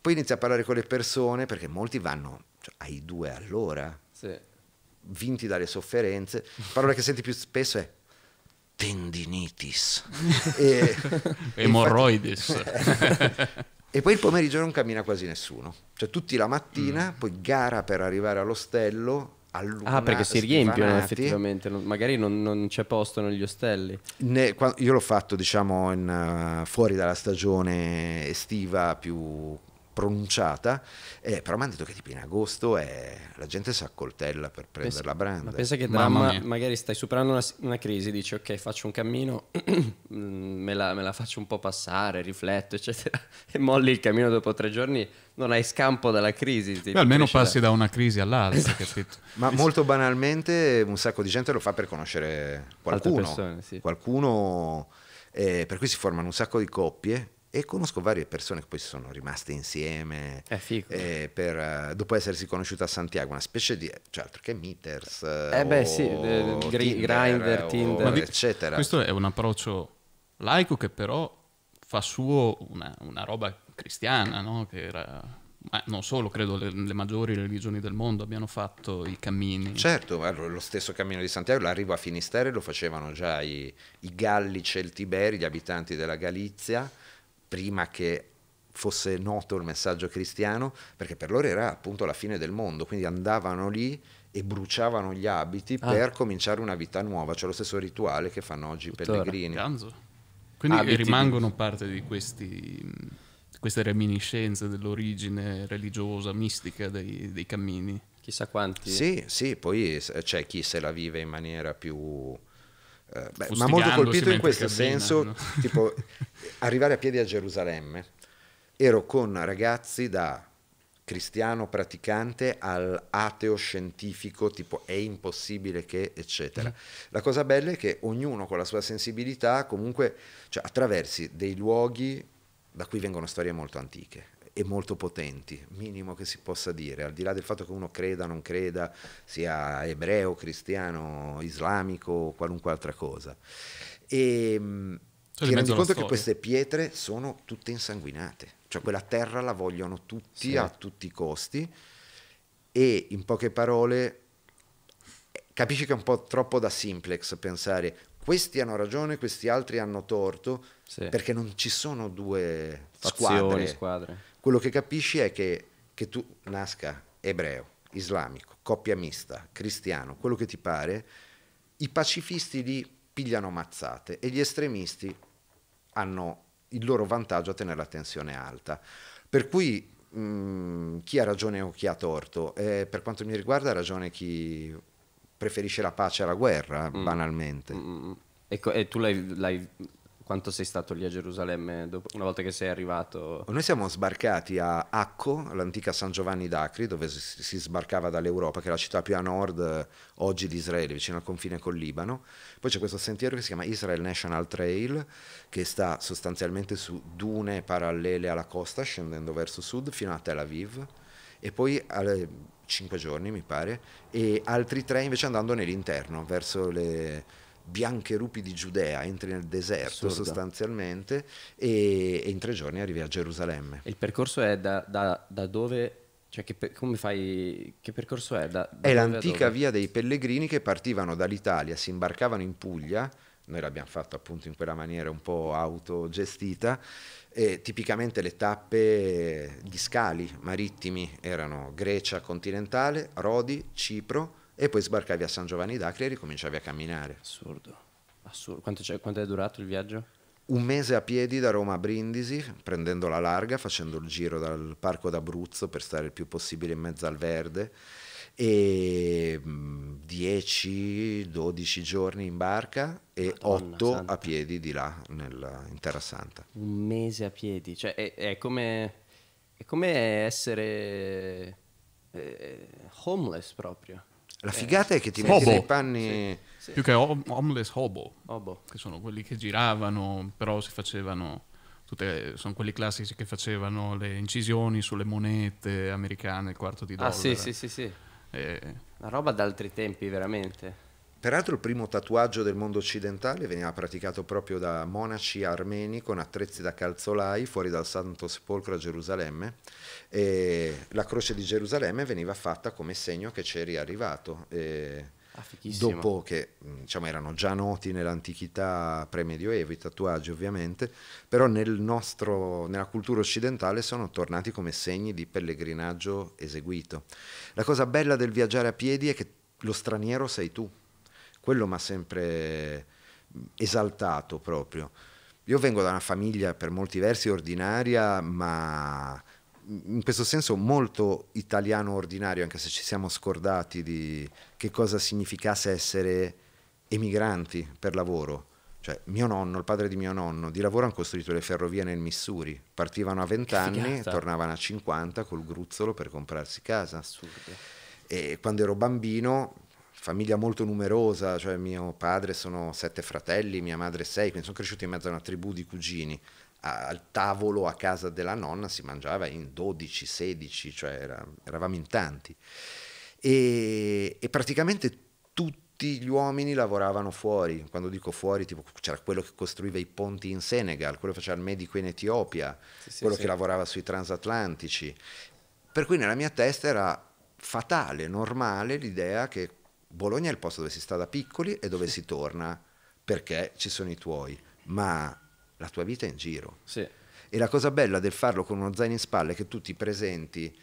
Poi inizi a parlare con le persone perché molti vanno cioè, ai due all'ora, vinti dalle sofferenze. La parola che senti più spesso è tendinitis. e, [LAUGHS] Emorroides. [LAUGHS] e poi il pomeriggio non cammina quasi nessuno. Cioè tutti la mattina, mm. poi gara per arrivare all'ostello, Luna, ah, perché si riempiono effettivamente, magari non, non c'è posto negli ostelli. Ne, io l'ho fatto, diciamo, in, uh, fuori dalla stagione estiva più pronunciata, eh, però mi hanno detto che tipo in agosto è... Eh, la gente si accoltella per prendere pensa, la brand. Ma pensa che dramma, magari stai superando una, una, crisi, dici ok faccio un cammino, [CLEARS THROAT] mm, me, la, me la faccio un po' passare, rifletto eccetera, [LAUGHS] e molli il cammino dopo tre giorni non hai scampo dalla crisi. Beh, almeno passi da... da una crisi all'altra. Esatto. [LAUGHS] Ma molto banalmente un sacco di gente lo fa per conoscere qualcuno. Persone, sì. Qualcuno, eh, per cui si formano un sacco di coppie e conosco varie persone che poi si sono rimaste insieme eh, eh per, eh, dopo essersi conosciute a Santiago, una specie di cioè altro che meters, eh beh, eh, sì, Tinder, grinder, Tinder, o, eccetera. Questo è un approccio laico che però fa suo una, una roba cristiana, no? che era ma non solo, credo le, le, maggiori religioni del mondo abbiano fatto i cammini. Certo, lo stesso cammino di Santiago, l'arrivo a Finisterre lo facevano già i, i Galli Celtiberi, gli abitanti della Galizia, prima che fosse noto il messaggio cristiano, perché per loro era appunto la fine del mondo, quindi andavano lì e bruciavano gli abiti ah. per cominciare una vita nuova, cioè lo stesso rituale che fanno oggi i pellegrini. Ganzo. Quindi abiti rimangono di... parte di questi, queste reminiscenze dell'origine religiosa, mistica dei, dei, cammini. Chissà quanti. Sì, sì, poi c'è chi se la vive in maniera più eh, beh, ma molto colpito in questo cammina, senso, no? [LAUGHS] tipo arrivare a piedi a Gerusalemme, ero con ragazzi da cristiano praticante al ateo scientifico, tipo è impossibile che, eccetera. Mm. La cosa bella è che ognuno con la sua sensibilità comunque cioè, attraversi dei luoghi da cui vengono storie molto antiche e molto potenti, minimo che si possa dire, al di là del fatto che uno creda o non creda, sia ebreo, cristiano, islamico o qualunque altra cosa. E ehm, cioè, ti rendi conto che queste pietre sono tutte insanguinate, cioè quella terra la vogliono tutti sì. a tutti i costi e in poche parole capisci che è un po' troppo da simplex pensare questi hanno ragione, questi altri hanno torto, sì. perché non ci sono due Fazioni, squadre. squadre. Quello che capisci è che, che tu nasca ebreo, islamico, coppia mista, cristiano, quello che ti pare, i pacifisti li pigliano mazzate e gli estremisti hanno il loro vantaggio a tenere la tensione alta. Per cui mh, mm, chi ha ragione o chi ha torto? Eh, per quanto mi riguarda ha ragione chi preferisce la pace alla guerra, mm. banalmente. Mm. mm, mm. E, ecco, e, tu l'hai quanto sei stato lì a Gerusalemme dopo, una volta che sei arrivato? Noi siamo sbarcati a Acco, l'antica San Giovanni d'Acri, dove si sbarcava dall'Europa, che è la città più a nord eh, oggi di Israele, vicino al confine col Libano. Poi c'è questo sentiero che si chiama Israel National Trail, che sta sostanzialmente su dune parallele alla costa, scendendo verso sud, fino a Tel Aviv. E poi... Alle, 5 giorni mi pare, e altri tre invece andando nell'interno, verso le, bianche rupi di Giudea, entri nel deserto Assurdo. sostanzialmente e, e, in tre giorni arrivi a Gerusalemme. Il percorso è da, da, da dove cioè, che, come fai, che percorso è? Da, da è l'antica via dei pellegrini che partivano dall'Italia, si imbarcavano in Puglia, noi l'abbiamo fatto appunto in quella maniera un po' autogestita, e tipicamente le tappe, gli scali marittimi erano Grecia continentale, Rodi, Cipro, e poi sbarcavi a San Giovanni d'Acre e ricominciavi a camminare. Assurdo, assurdo. Quanto, quanto, è durato il viaggio? Un mese a piedi da Roma a Brindisi, prendendo la larga, facendo il giro dal parco d'Abruzzo per stare il più possibile in mezzo al verde e 10-12 giorni in barca e Madonna 8 Santa. a piedi di là nella, in Terra Santa. Un mese a piedi, cioè è, è come, è come essere eh, homeless proprio. La figata è che ti metti nei panni... Sì. Più che homeless hobo, hobo, che sono quelli che giravano, però si facevano... Tutte, sono quelli classici che facevano le incisioni sulle monete americane, il quarto di ah, dollaro. Ah sì, sì, sì, sì. Eh, e... Una roba d'altri tempi, veramente. Peraltro il primo tatuaggio del mondo occidentale veniva praticato proprio da monaci armeni con attrezzi da calzolai fuori dal Santo Sepolcro a Gerusalemme e la croce di Gerusalemme veniva fatta come segno che c'eri arrivato. E ah, dopo che mm, diciamo, erano già noti nell'antichità pre-medioevo i tatuaggi ovviamente, però nel nostro, nella cultura occidentale sono tornati come segni di pellegrinaggio eseguito. La cosa bella del viaggiare a piedi è che lo straniero sei tu quello mi ha sempre esaltato proprio. Io vengo da una famiglia per molti versi ordinaria, ma in questo senso molto italiano ordinario, anche se ci siamo scordati di che cosa significasse essere emigranti per lavoro. Cioè, mio nonno, il padre di mio nonno, di lavoro hanno costruito le ferrovie nel Missouri. Partivano a 20 anni, tornavano a 50 col gruzzolo per comprarsi casa. Assurdo. E quando ero bambino, famiglia molto numerosa, cioè mio padre sono sette fratelli, mia madre sei, quindi sono cresciuto in mezzo a una tribù di cugini. al tavolo a casa della nonna si mangiava in 12, 16, cioè era, eravamo in tanti. E, e, praticamente tutti gli uomini lavoravano fuori. Quando dico fuori, tipo, c'era quello che costruiva i ponti in Senegal, quello che faceva il medico in Etiopia, sì, quello sì, che lavorava sui transatlantici. Per cui nella mia testa era fatale, normale l'idea che Bologna è il posto dove si sta da piccoli e dove si torna perché ci sono i tuoi, ma la tua vita è in giro. Sì. E la cosa bella del farlo con uno zaino in spalle è che tu ti presenti.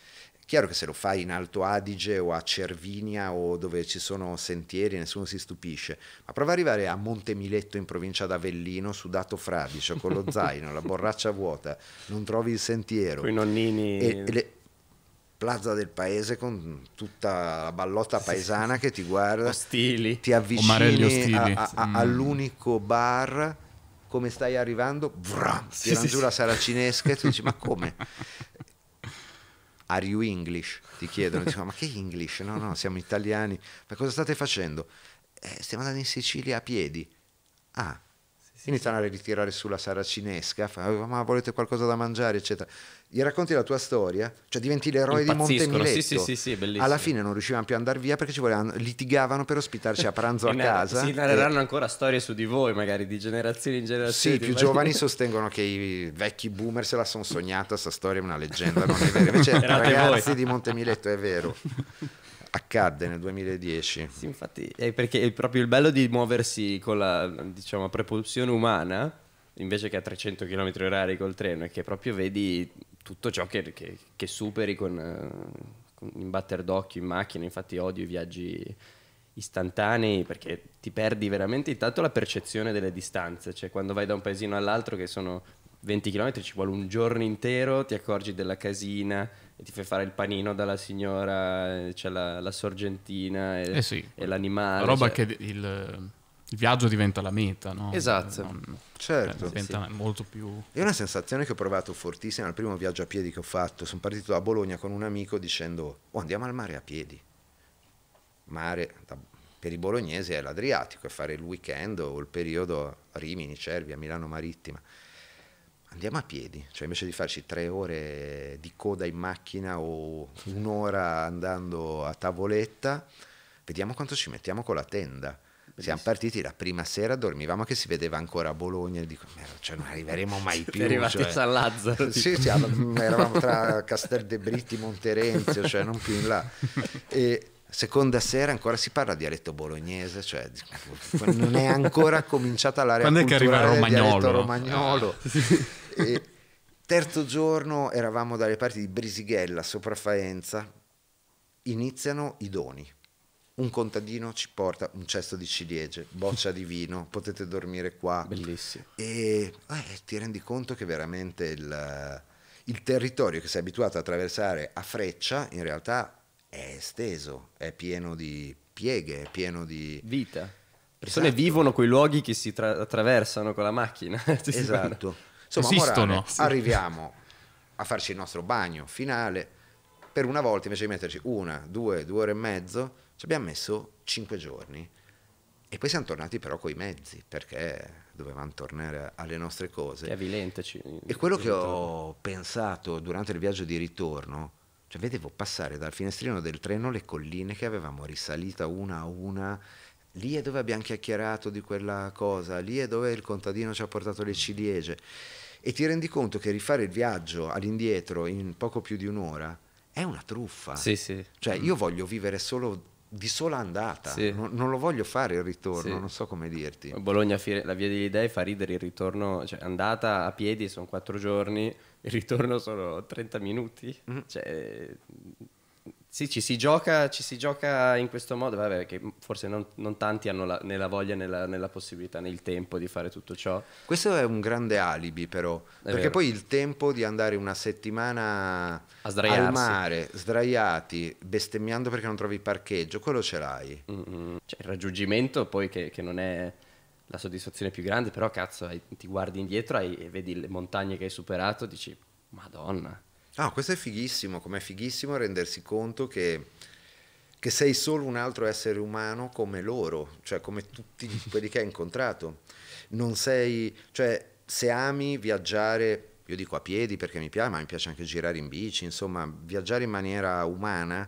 Chiaro che se lo fai in Alto Adige o a Cervinia o dove ci sono sentieri nessuno si stupisce, ma prova ad arrivare a Montemiletto in provincia d'Avellino, sudato fradicio, con lo [LAUGHS] zaino, la borraccia vuota, non trovi il sentiero. Con i nonnini. E, e le, plaza del paese con tutta la ballotta paesana che ti guarda, ostili. ti avvicini a, a, mm. all'unico bar, come stai arrivando, vram, sì, tirano sì, giù sì. la saracinesca e tu dici ma [LAUGHS] come? Are you English? Ti chiedono, dicono, ma che English? No, no, siamo italiani. Ma cosa state facendo? Eh, stiamo andando in Sicilia a piedi. Ah, iniziano a ritirare sulla saracinesca, fa, ma volete qualcosa da mangiare, eccetera gli racconti la tua storia, cioè diventi l'eroe di Montemiletto. Sì, sì, sì, sì, bellissimo. Alla fine non riuscivano più ad andare via perché ci volevano, litigavano per ospitarci a pranzo a [LAUGHS] casa. Si narreranno e... ancora storie su di voi, magari di generazione in generazione. Sì, i più giovani [LAUGHS] sostengono che i vecchi boomer se la sono sognata, questa storia è una leggenda, non è vero. Invece [LAUGHS] ragazzi voi. di Montemiletto è vero. Accadde nel 2010. Sì, infatti, è perché è proprio il bello di muoversi con la diciamo, propulsione umana invece che a 300 km orari col treno, è che proprio vedi tutto ciò che, che, che superi con, eh, con, in batter d'occhio in macchina, infatti odio i viaggi istantanei perché ti perdi veramente intanto la percezione delle distanze, cioè quando vai da un paesino all'altro che sono 20 km ci vuole un giorno intero, ti accorgi della casina e ti fai fare il panino dalla signora, c'è cioè la, la, sorgentina e, eh sì, e l'animale. Roba cioè... che il il viaggio diventa la meta, no? Esatto. Non, certo. Cioè, sì. molto più... È una sensazione che ho provato fortissima al primo viaggio a piedi che ho fatto. Sono partito da Bologna con un amico dicendo, oh andiamo al mare a piedi. Mare, da, per i bolognesi è l'Adriatico, è fare il weekend o il periodo a Rimini, Cervia, Milano Marittima. Andiamo a piedi, cioè invece di farci tre ore di coda in macchina o un'ora andando a tavoletta, vediamo quanto ci mettiamo con la tenda siamo partiti la prima sera, dormivamo che si vedeva ancora a Bologna e dico, cioè, non arriveremo mai [LAUGHS] più. Siete arrivati cioè... a San Lazzaro. [LAUGHS] sì, sì, mm, eravamo tra [LAUGHS] Castel De Britti, Monterenzio, cioè non più in là. E seconda sera ancora si parla dialetto bolognese, cioè non è ancora cominciata l'area Quando è culturale del dialetto romagnolo. E terzo giorno eravamo dalle parti di Brisighella, sopra Faenza, iniziano i doni un contadino ci porta un cesto di ciliegie, boccia di vino, [LAUGHS] potete dormire qua. Bellissimo. E eh, ti rendi conto che veramente il, il, territorio che sei abituato a attraversare a freccia in realtà è esteso, è pieno di pieghe, è pieno di... Vita. Le persone esatto. vivono quei luoghi che si tra- attraversano con la macchina. [LAUGHS] esatto. Insomma, Esistono. Morale, [LAUGHS] sì. arriviamo a farci il nostro bagno finale. Per una volta invece di metterci una, due, due ore e mezzo ci abbiamo messo cinque giorni e poi siamo tornati però coi mezzi perché dovevamo tornare alle nostre cose. È evidente. E quello che ho pensato durante il viaggio di ritorno, cioè vedevo passare dal finestrino del treno le colline che avevamo risalita una a una lì è dove abbiamo chiacchierato di quella cosa, lì è dove il contadino ci ha portato le ciliegie. E ti rendi conto che rifare il viaggio all'indietro in poco più di un'ora è una truffa. Sì, sì. Cioè, io voglio vivere solo di sola andata, sì. non, non, lo voglio fare il ritorno, sì. non so come dirti. Bologna, la via degli dei fa ridere il ritorno, cioè andata a piedi sono quattro giorni, il ritorno sono 30 minuti, mm. cioè sì, ci si, gioca, ci si gioca in questo modo, vabbè, che forse non, non tanti hanno la, né la voglia né la, né la, possibilità né il tempo di fare tutto ciò. Questo è un grande alibi però, è perché vero. poi il tempo di andare una settimana al mare, sdraiati, bestemmiando perché non trovi parcheggio, quello ce l'hai. Mm -hmm. cioè, il raggiungimento poi che, che non è la soddisfazione più grande, però cazzo, hai, ti guardi indietro e vedi le montagne che hai superato, dici, madonna No, ah, questo è fighissimo, com'è fighissimo rendersi conto che, che, sei solo un altro essere umano come loro, cioè come tutti [LAUGHS] quelli che hai incontrato. Non sei, cioè se ami viaggiare, io dico a piedi perché mi piace, ma mi piace anche girare in bici, insomma, viaggiare in maniera umana,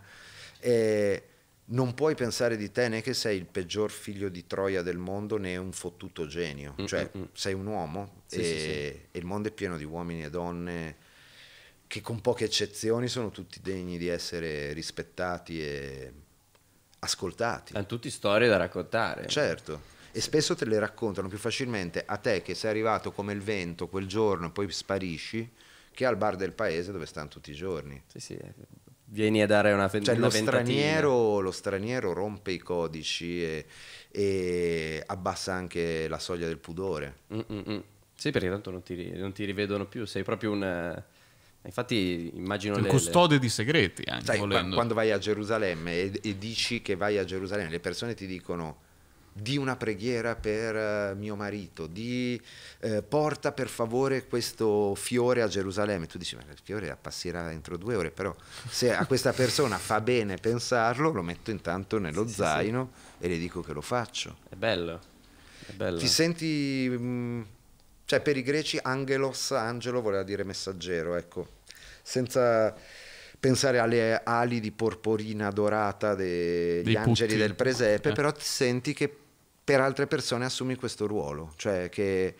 eh, non puoi pensare di te né che sei il peggior figlio di Troia del mondo né un fottuto genio, mm, cioè mm, mm. sei un uomo sì, e, sì, sì. e il mondo è pieno di uomini e donne che con poche eccezioni sono tutti degni di essere rispettati e ascoltati. Hanno tutti storie da raccontare. Certo. E spesso te le raccontano più facilmente a te che sei arrivato come il vento quel giorno e poi sparisci, che al bar del paese dove stanno tutti i giorni. Sì, sì. Vieni a dare una, fe- cioè, una lo straniero, lo straniero rompe i codici e, e abbassa anche la soglia del pudore. mm mm, mm. Sì, perché tanto non ti, non ti rivedono più, sei proprio un Infatti immagino... Il le, custode le... di segreti anche. Sai, volendo. Quando vai a Gerusalemme e, e, dici che vai a Gerusalemme, le persone ti dicono di una preghiera per eh, mio marito, di eh, porta per favore questo fiore a Gerusalemme. Tu dici, ma il fiore appassirà entro due ore, però se a questa persona fa bene pensarlo, lo metto intanto nello sì, zaino sì. e le dico che lo faccio. È bello, è bello. Ti senti... Mh, mm, cioè per i greci angelos, angelo voleva dire messaggero, ecco. Senza pensare alle ali di porporina dorata degli angeli putti. del presepe, eh. però senti che per altre persone assumi questo ruolo, cioè che,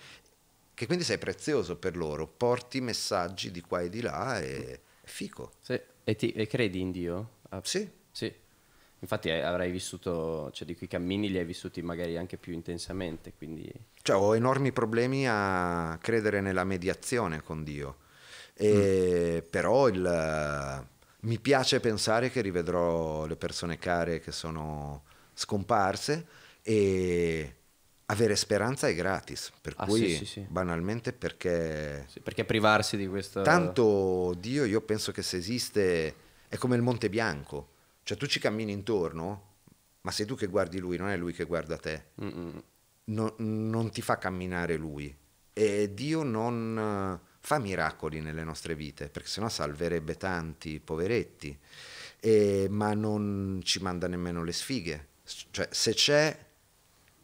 che, quindi sei prezioso per loro, porti messaggi di qua e di là e è fico. Sì. E, ti, e credi in Dio? sì. Sì. Infatti eh, avrai vissuto, cioè di quei cammini li hai vissuti magari anche più intensamente, quindi... Cioè ho enormi problemi a credere nella mediazione con Dio, e, mm. però il, mi piace pensare che rivedrò le persone care che sono scomparse e avere speranza è gratis, per ah, cui sì, sì, sì. banalmente perché... perché privarsi di questo... Tanto Dio io penso che se esiste è come il Monte Bianco cioè tu ci cammini intorno, ma sei tu che guardi lui, non è lui che guarda te. No, non ti fa camminare lui. E Dio non eh, fa miracoli nelle nostre vite, perché sennò salverebbe tanti poveretti, e, ma non ci manda nemmeno le sfighe. Cioè se c'è,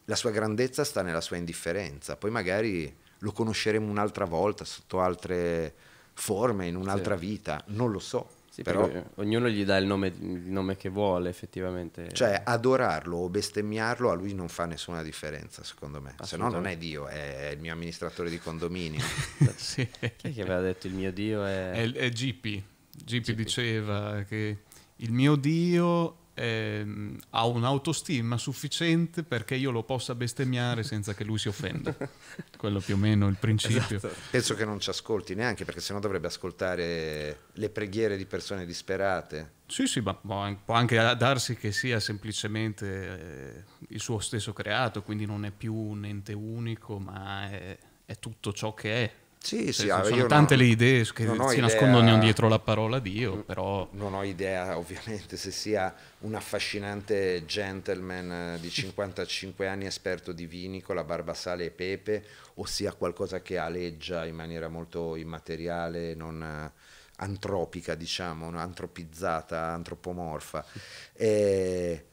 la sua grandezza sta nella sua indifferenza. Poi magari lo conosceremo un'altra volta, sotto altre forme, in un'altra sì. vita, non lo so. Sì, però ognuno gli dà il nome, il nome, che vuole effettivamente. Cioè adorarlo o bestemmiarlo a lui non fa nessuna differenza secondo me, se no non è Dio, è il mio amministratore di condominio. [LAUGHS] sì. Chi è che aveva detto il mio Dio è... È, è Gipi. Gipi diceva che il mio Dio ehm, ha un'autostima sufficiente perché io lo possa bestemmiare senza che lui si offenda. [LAUGHS] Quello più o meno il principio. Esatto. Penso che non ci ascolti neanche perché sennò dovrebbe ascoltare le preghiere di persone disperate. Sì, sì, ma può anche darsi che sia semplicemente eh, il suo stesso creato, quindi non è più un ente unico, ma è, è tutto ciò che è, sì, sì, cioè, ah, sono tante no, le idee che si idea, nascondono dietro la parola Dio, però... Non ho idea ovviamente se sia un affascinante gentleman eh, di 55 [LAUGHS] anni esperto di vini con la barba sale e pepe o sia qualcosa che aleggia in maniera molto immateriale, non eh, antropica diciamo, antropizzata, antropomorfa. E... Eh,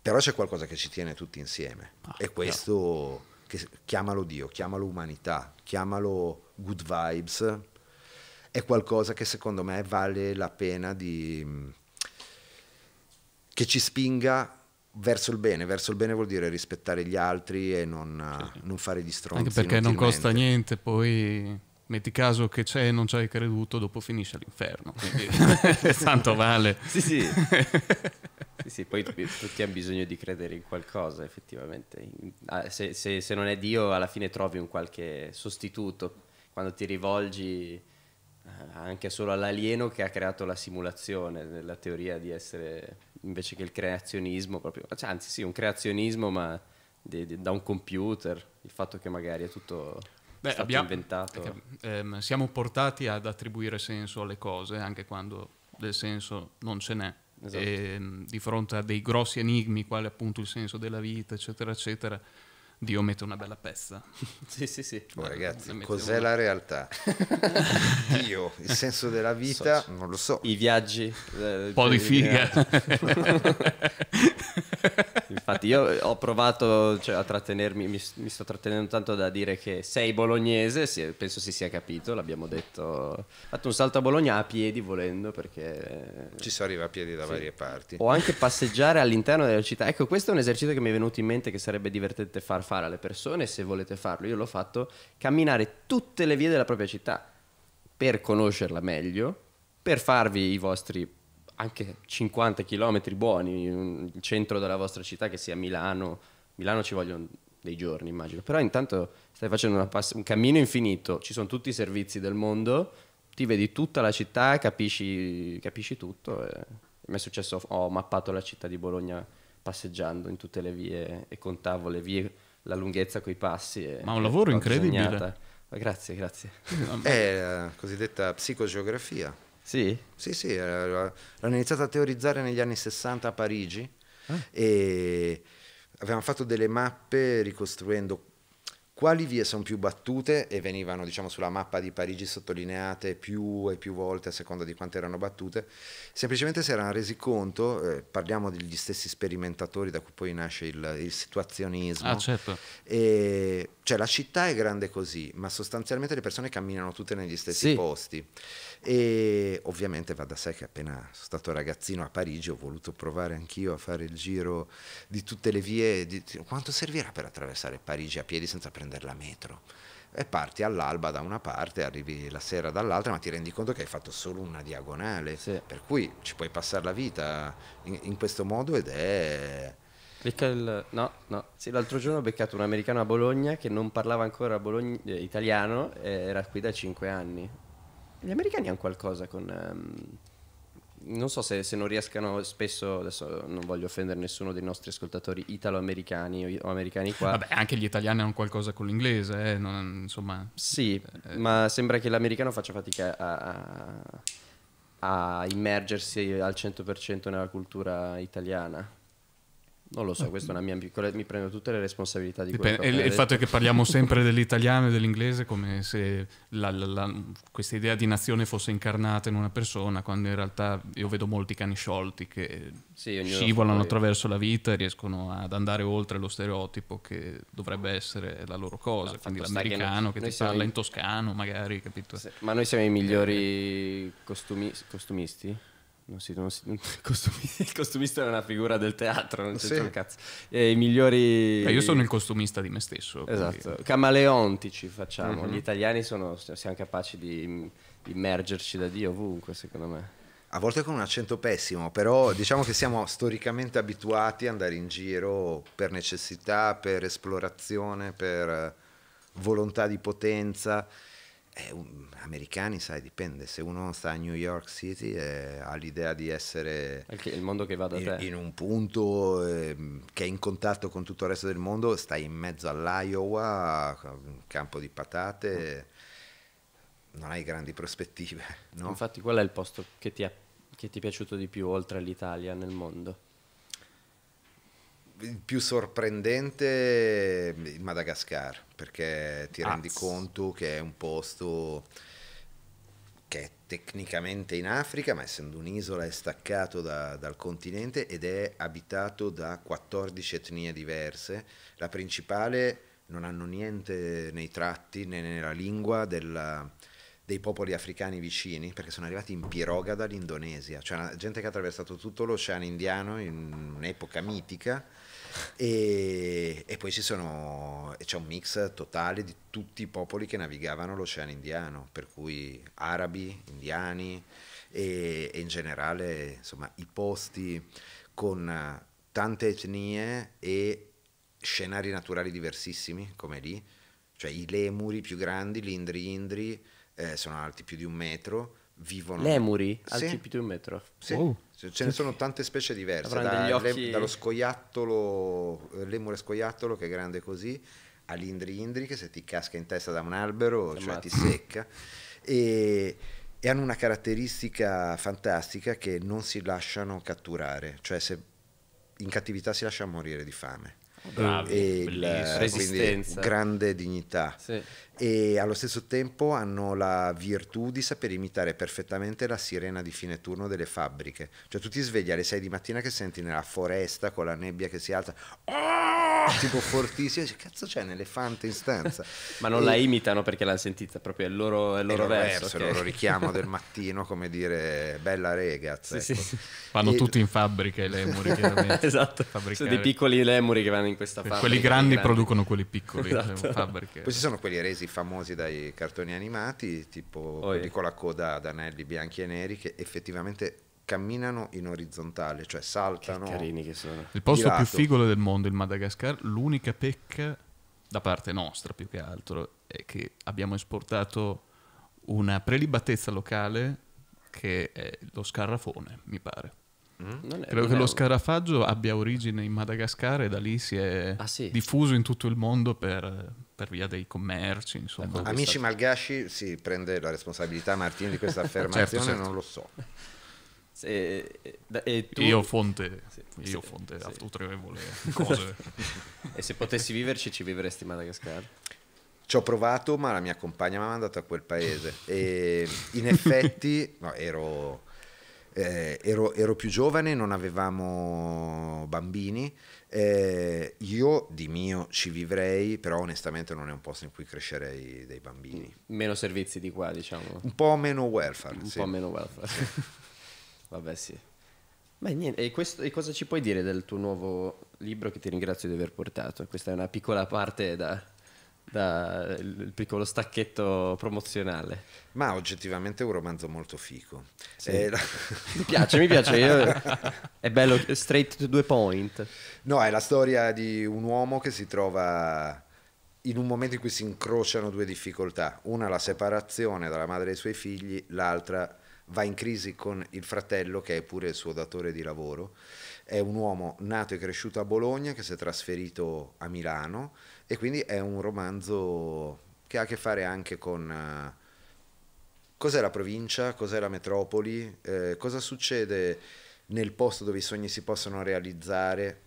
però c'è qualcosa che ci tiene tutti insieme ah, e questo... Chiamalo Dio, chiamalo umanità, chiamalo good vibes, è qualcosa che secondo me vale la pena di... che ci spinga verso il bene, verso il bene vuol dire rispettare gli altri e non, sì. non fare gli stronzi. Anche perché non costa niente, poi metti caso che c'è e non ci hai creduto, dopo finisce l'inferno, [LAUGHS] [LAUGHS] tanto vale. Sì sì. [LAUGHS] sì, sì. poi tutti hanno bisogno di credere in qualcosa, effettivamente. Ah, se, se, se non è Dio, alla fine trovi un qualche sostituto quando ti rivolgi eh, anche solo all'alieno che ha creato la simulazione, la teoria di essere invece che il creazionismo, proprio, cioè, anzi sì, un creazionismo ma di, di, da un computer, il fatto che magari è tutto Beh, stato abbiamo, inventato. Perché, ehm, siamo portati ad attribuire senso alle cose anche quando del senso non ce n'è. Esatto. E, ehm, di fronte a dei grossi enigmi, quale appunto il senso della vita, eccetera, eccetera, Dio mette una bella pezza. [LAUGHS] sì, sì, sì. Oh, ragazzi, cos'è una... la realtà? [LAUGHS] Dio, il senso della vita, so, non lo so. I viaggi. Un eh, po' di eh, figa. Eh. [LAUGHS] Infatti io ho provato cioè, a trattenermi, mi, mi, sto trattenendo tanto da dire che sei bolognese, sì, penso si sia capito, l'abbiamo detto. Ho fatto un salto a Bologna a piedi volendo perché... Ci si arriva a piedi da sì. varie parti. O anche passeggiare all'interno della città. Ecco, questo è un esercizio che mi è venuto in mente che sarebbe divertente far fare alle persone, se volete farlo, io l'ho fatto, camminare tutte le vie della propria città per conoscerla meglio, per farvi i vostri anche 50 km buoni, il centro della vostra città che sia Milano, Milano ci vogliono dei giorni immagino, però intanto stai facendo un cammino infinito, ci sono tutti i servizi del mondo, ti vedi tutta la città, capisci, capisci tutto. E... Mi è successo, ho mappato la città di Bologna passeggiando in tutte le vie e contavo le vie la lunghezza coi passi. È, Ma un lavoro incredibile. Segnata. Grazie, grazie. È eh, eh, la cosiddetta psicogeografia. Sì? Sì, sì, eh, l'hanno iniziato a teorizzare negli anni 60 a Parigi eh? e avevamo fatto delle mappe ricostruendo quali vie sono più battute e venivano diciamo, sulla mappa di Parigi sottolineate più e più volte a seconda di quante erano battute, semplicemente si erano resi conto, eh, parliamo degli stessi sperimentatori da cui poi nasce il, il situazionismo, ah, certo. e cioè la città è grande così, ma sostanzialmente le persone camminano tutte negli stessi sì. posti. E ovviamente va da sé che appena sono stato ragazzino a Parigi ho voluto provare anch'io a fare il giro di tutte le vie. Di, quanto servirà per attraversare Parigi a piedi senza prendere la metro? E parti all'alba da una parte, arrivi la sera dall'altra, ma ti rendi conto che hai fatto solo una diagonale. Sì. Per cui ci puoi passare la vita in, in questo modo ed è Becca il... No, no. Sì, l'altro giorno ho beccato un americano a Bologna che non parlava ancora Bologna, eh, italiano e eh, era qui da 5 anni. Gli americani hanno qualcosa con... Um, non so se, se, non riescano spesso, adesso non voglio offendere nessuno dei nostri ascoltatori italo-americani o, americani qua. Vabbè, anche gli italiani hanno qualcosa con l'inglese, eh, non, insomma. Sì, eh. ma sembra che l'americano faccia fatica a, a, a immergersi al 100% nella cultura italiana. Non lo so, questa è una mia piccola. Mi prendo tutte le responsabilità di Dipende, quello. E il fatto è che parliamo [LAUGHS] sempre dell'italiano e dell'inglese come se la, la, la, questa idea di nazione fosse incarnata in una persona, quando in realtà io vedo molti cani sciolti che sì, scivolano attraverso la vita e riescono ad andare oltre lo stereotipo che dovrebbe essere la loro cosa. Ah, no, quindi l'americano che, noi, che ti parla i... in toscano, magari, capito? Sì, ma noi siamo i migliori eh. costumi... costumisti? Non si, non si, non, [LAUGHS] il costumista è una figura del teatro, non c'entra sì. un cazzo. E I migliori. Eh, io sono il costumista di me stesso. Esatto. Quindi... Camaleontici facciamo. Mm-hmm. Gli italiani sono, siamo capaci di immergerci da Dio ovunque, secondo me. A volte con un accento pessimo, però diciamo che siamo storicamente abituati ad andare in giro per necessità, per esplorazione, per eh, volontà di potenza eh, um, americani, sai, dipende. Se uno sta a New York City eh, ha l'idea di essere il mondo che va da in, te. in un punto eh, che è in contatto con tutto il resto del mondo, stai in mezzo all'Iowa, un campo di patate, mm. non hai grandi prospettive. No? Infatti, qual è il posto che ti, è, che ti è piaciuto di più oltre all'Italia nel mondo? il più sorprendente eh, il Madagascar, perché ti Azz. rendi conto che è un posto che è tecnicamente in Africa, ma essendo un'isola è staccato da, dal continente ed è abitato da 14 etnie diverse. La principale non hanno niente nei tratti né nella lingua della, dei popoli africani vicini, perché sono arrivati in piroga dall'Indonesia, cioè gente che ha attraversato tutto l'oceano indiano in un'epoca mitica e, e poi sono, c'è un mix totale di tutti i popoli che navigavano l'oceano indiano, per cui arabi, indiani e, e in generale insomma, i posti con tante etnie e scenari naturali diversissimi come lì, cioè i lemuri più grandi, gli indri-indri, eh, sono alti più di un metro, vivono... Lemuri? Alti più di un metro? Sì. Oh. Ce ne sono tante specie diverse, da, occhi... le, dallo scoiattolo, lemure scoiattolo che è grande così, all'indri-indri che se ti casca in testa da un albero, cioè ti secca. E, e, hanno una caratteristica fantastica che non si lasciano catturare, cioè se in cattività si lascia morire di fame. Bravi, il, resistenza. grande dignità. Sì. E allo stesso tempo hanno la virtù di saper imitare perfettamente la sirena di fine turno delle fabbriche. Cioè tu ti svegli alle 6 di mattina che senti nella foresta con la nebbia che si alza. Oh! Tipo fortissimo, dice, cazzo c'è un elefante in stanza. [LAUGHS] Ma non e... la imitano perché l'hanno sentita, proprio è il loro, è il loro, è verso, verso okay. il loro richiamo del [LAUGHS] mattino, come dire bella regaz. Sì, ecco. sì, Vanno e... tutti in fabbrica i lemuri, [LAUGHS] esatto, sono dei piccoli lemuri che vanno in in questa fabbrica. Quelli grandi, grandi producono quelli piccoli. Cioè, esatto. Cioè, Poi ci sono quelli resi famosi dai cartoni animati, tipo oh, quelli eh. con la coda ad anelli bianchi e neri, che effettivamente camminano in orizzontale, cioè saltano. Che carini che sono. Il posto più figo del mondo, il Madagascar, l'unica pecca da parte nostra più che altro è che abbiamo esportato una prelibatezza locale che è lo scarrafone, mi pare. Mm? Credo vero. che lo scarafaggio abbia origine in Madagascar e da lì si è ah, sì. diffuso in tutto il mondo per, per via dei commerci. Insomma. Ecco, Amici questa... Malgashi si prende la responsabilità Martino di questa [LAUGHS] affermazione, certo, certo. non lo so. E, eh, e tu... Io fonte, sì, io sì, fonte sì. autorevole cose. [LAUGHS] e se potessi viverci ci vivresti in Madagascar? Ci ho provato ma la mia compagna mi ha mandato a quel paese e in effetti no, ero eh, ero, ero, più giovane, non avevamo bambini, eh, io di mio ci vivrei, però onestamente non è un posto in cui crescerei dei bambini. Meno servizi di qua, diciamo. Un po' meno welfare. Un sì. po' meno welfare. [LAUGHS] Vabbè sì. Beh, niente, e, questo, e, cosa ci puoi dire del tuo nuovo libro che ti ringrazio di aver portato? Questa è una piccola parte da, da il piccolo stacchetto promozionale. Ma oggettivamente è un romanzo molto fico. Sì. Eh, la... [LAUGHS] mi piace, mi piace. Io... È bello, straight to the point. No, è la storia di un uomo che si trova in un momento in cui si incrociano due difficoltà. Una la separazione dalla madre e i suoi figli, l'altra va in crisi con il fratello che è pure il suo datore di lavoro. È un uomo nato e cresciuto a Bologna che si è trasferito a Milano e quindi è un romanzo che ha a che fare anche con uh, cos'è la provincia, cos'è la metropoli, eh, cosa succede nel posto dove i sogni si possono realizzare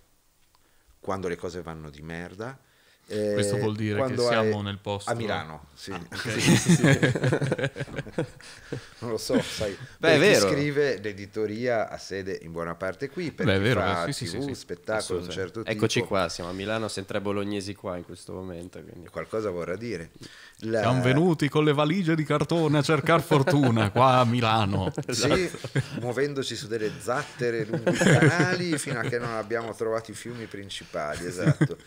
quando le cose vanno di merda eh, Questo vuol dire che siamo nel posto... A Milano, ah, sì. Ah, okay. [LAUGHS] sì, sì, sì. [LAUGHS] non lo so, sai. Beh, è vero. scrive l'editoria ha sede in buona parte qui, perché Beh, è vero, fa eh, sì, TV, spettacolo un certo tipo. Eccoci qua, siamo a Milano, siamo tre bolognesi qua in questo momento. Quindi. Qualcosa vorrà dire. La... Siamo venuti con le valigie di cartone a cercare fortuna qua a Milano. [LAUGHS] esatto. Sì, muovendoci su delle zattere lungo i canali fino a che non abbiamo trovato i fiumi principali, esatto.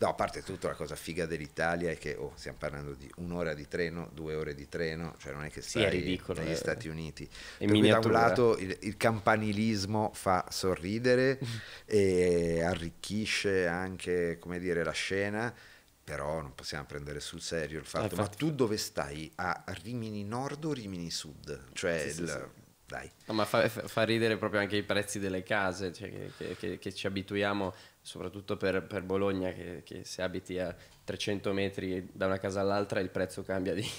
No, a parte tutto, la cosa figa dell'Italia è che oh, stiamo parlando di un'ora di treno, due ore di treno, cioè non è che stai sì, negli eh. Stati Uniti. E da un lato il, il campanilismo fa sorridere [LAUGHS] e arricchisce anche, come dire, la scena però non possiamo prendere sul serio il fatto, eh, ma tu dove stai? A Rimini Nord o Rimini Sud? Cioè, sì, il, sì, sì. dai. No, ma fa, fa, ridere proprio anche i prezzi delle case, cioè che, che, che, che, ci abituiamo soprattutto per, per Bologna, che, che, se abiti a 300 metri da una casa all'altra il prezzo cambia di [LAUGHS]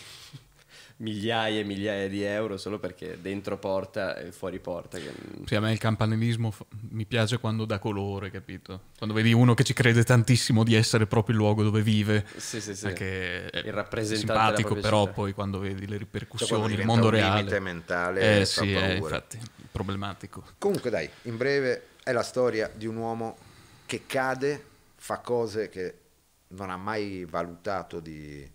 migliaia e migliaia di euro solo perché dentro porta e fuori porta. Che... Sì, a me il campanilismo f- mi piace quando dà colore, capito? Quando vedi uno che ci crede tantissimo di essere proprio il luogo dove vive, sì, sì, sì. perché è il rappresentante simpatico, però città. poi quando vedi le ripercussioni, cioè, il mondo un reale... Il limite mentale eh, sì, è eh, infatti problematico. Comunque dai, in breve è la storia di un uomo che cade, fa cose che non ha mai valutato di,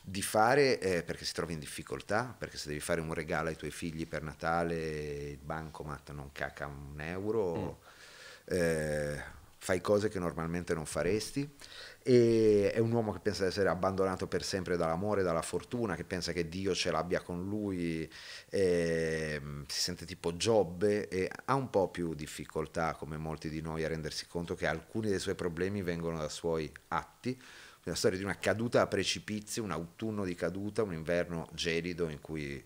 di fare eh, perché si trova in difficoltà, perché se devi fare un regalo ai tuoi figli per Natale, il bancomat non caca un euro, mm. eh, fai cose che normalmente non faresti e è un uomo che pensa di essere abbandonato per sempre dall'amore, dalla fortuna, che pensa che Dio ce l'abbia con lui, eh, si sente tipo Giobbe e ha un po' più difficoltà, come molti di noi, a rendersi conto che alcuni dei suoi problemi vengono da suoi atti. La storia di una caduta a precipizio, un autunno di caduta, un inverno gelido in cui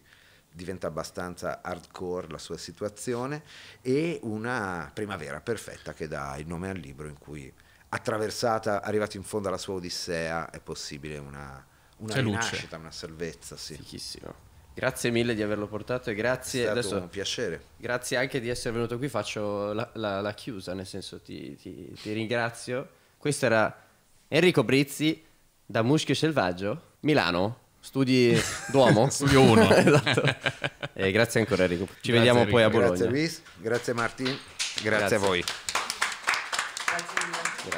diventa abbastanza hardcore la sua situazione e una primavera perfetta che dà il nome al libro in cui attraversata, arrivato in fondo alla sua Odissea, è possibile una, una rinascita, luce. una salvezza. Sì. Fichissimo. Grazie mille di averlo portato e grazie. È stato adesso, un piacere. Grazie anche di essere venuto qui. Faccio la, la, la chiusa, nel senso ti, ti, ti, ringrazio. Questo era Enrico Brizzi da Muschio Selvaggio, Milano, studi Duomo. [LAUGHS] Studio 1. [LAUGHS] esatto. grazie ancora, Enrico. Ci grazie vediamo Enrico. poi a Bologna. Grazie, Luis. Grazie, Martin. Grazie, grazie. a voi.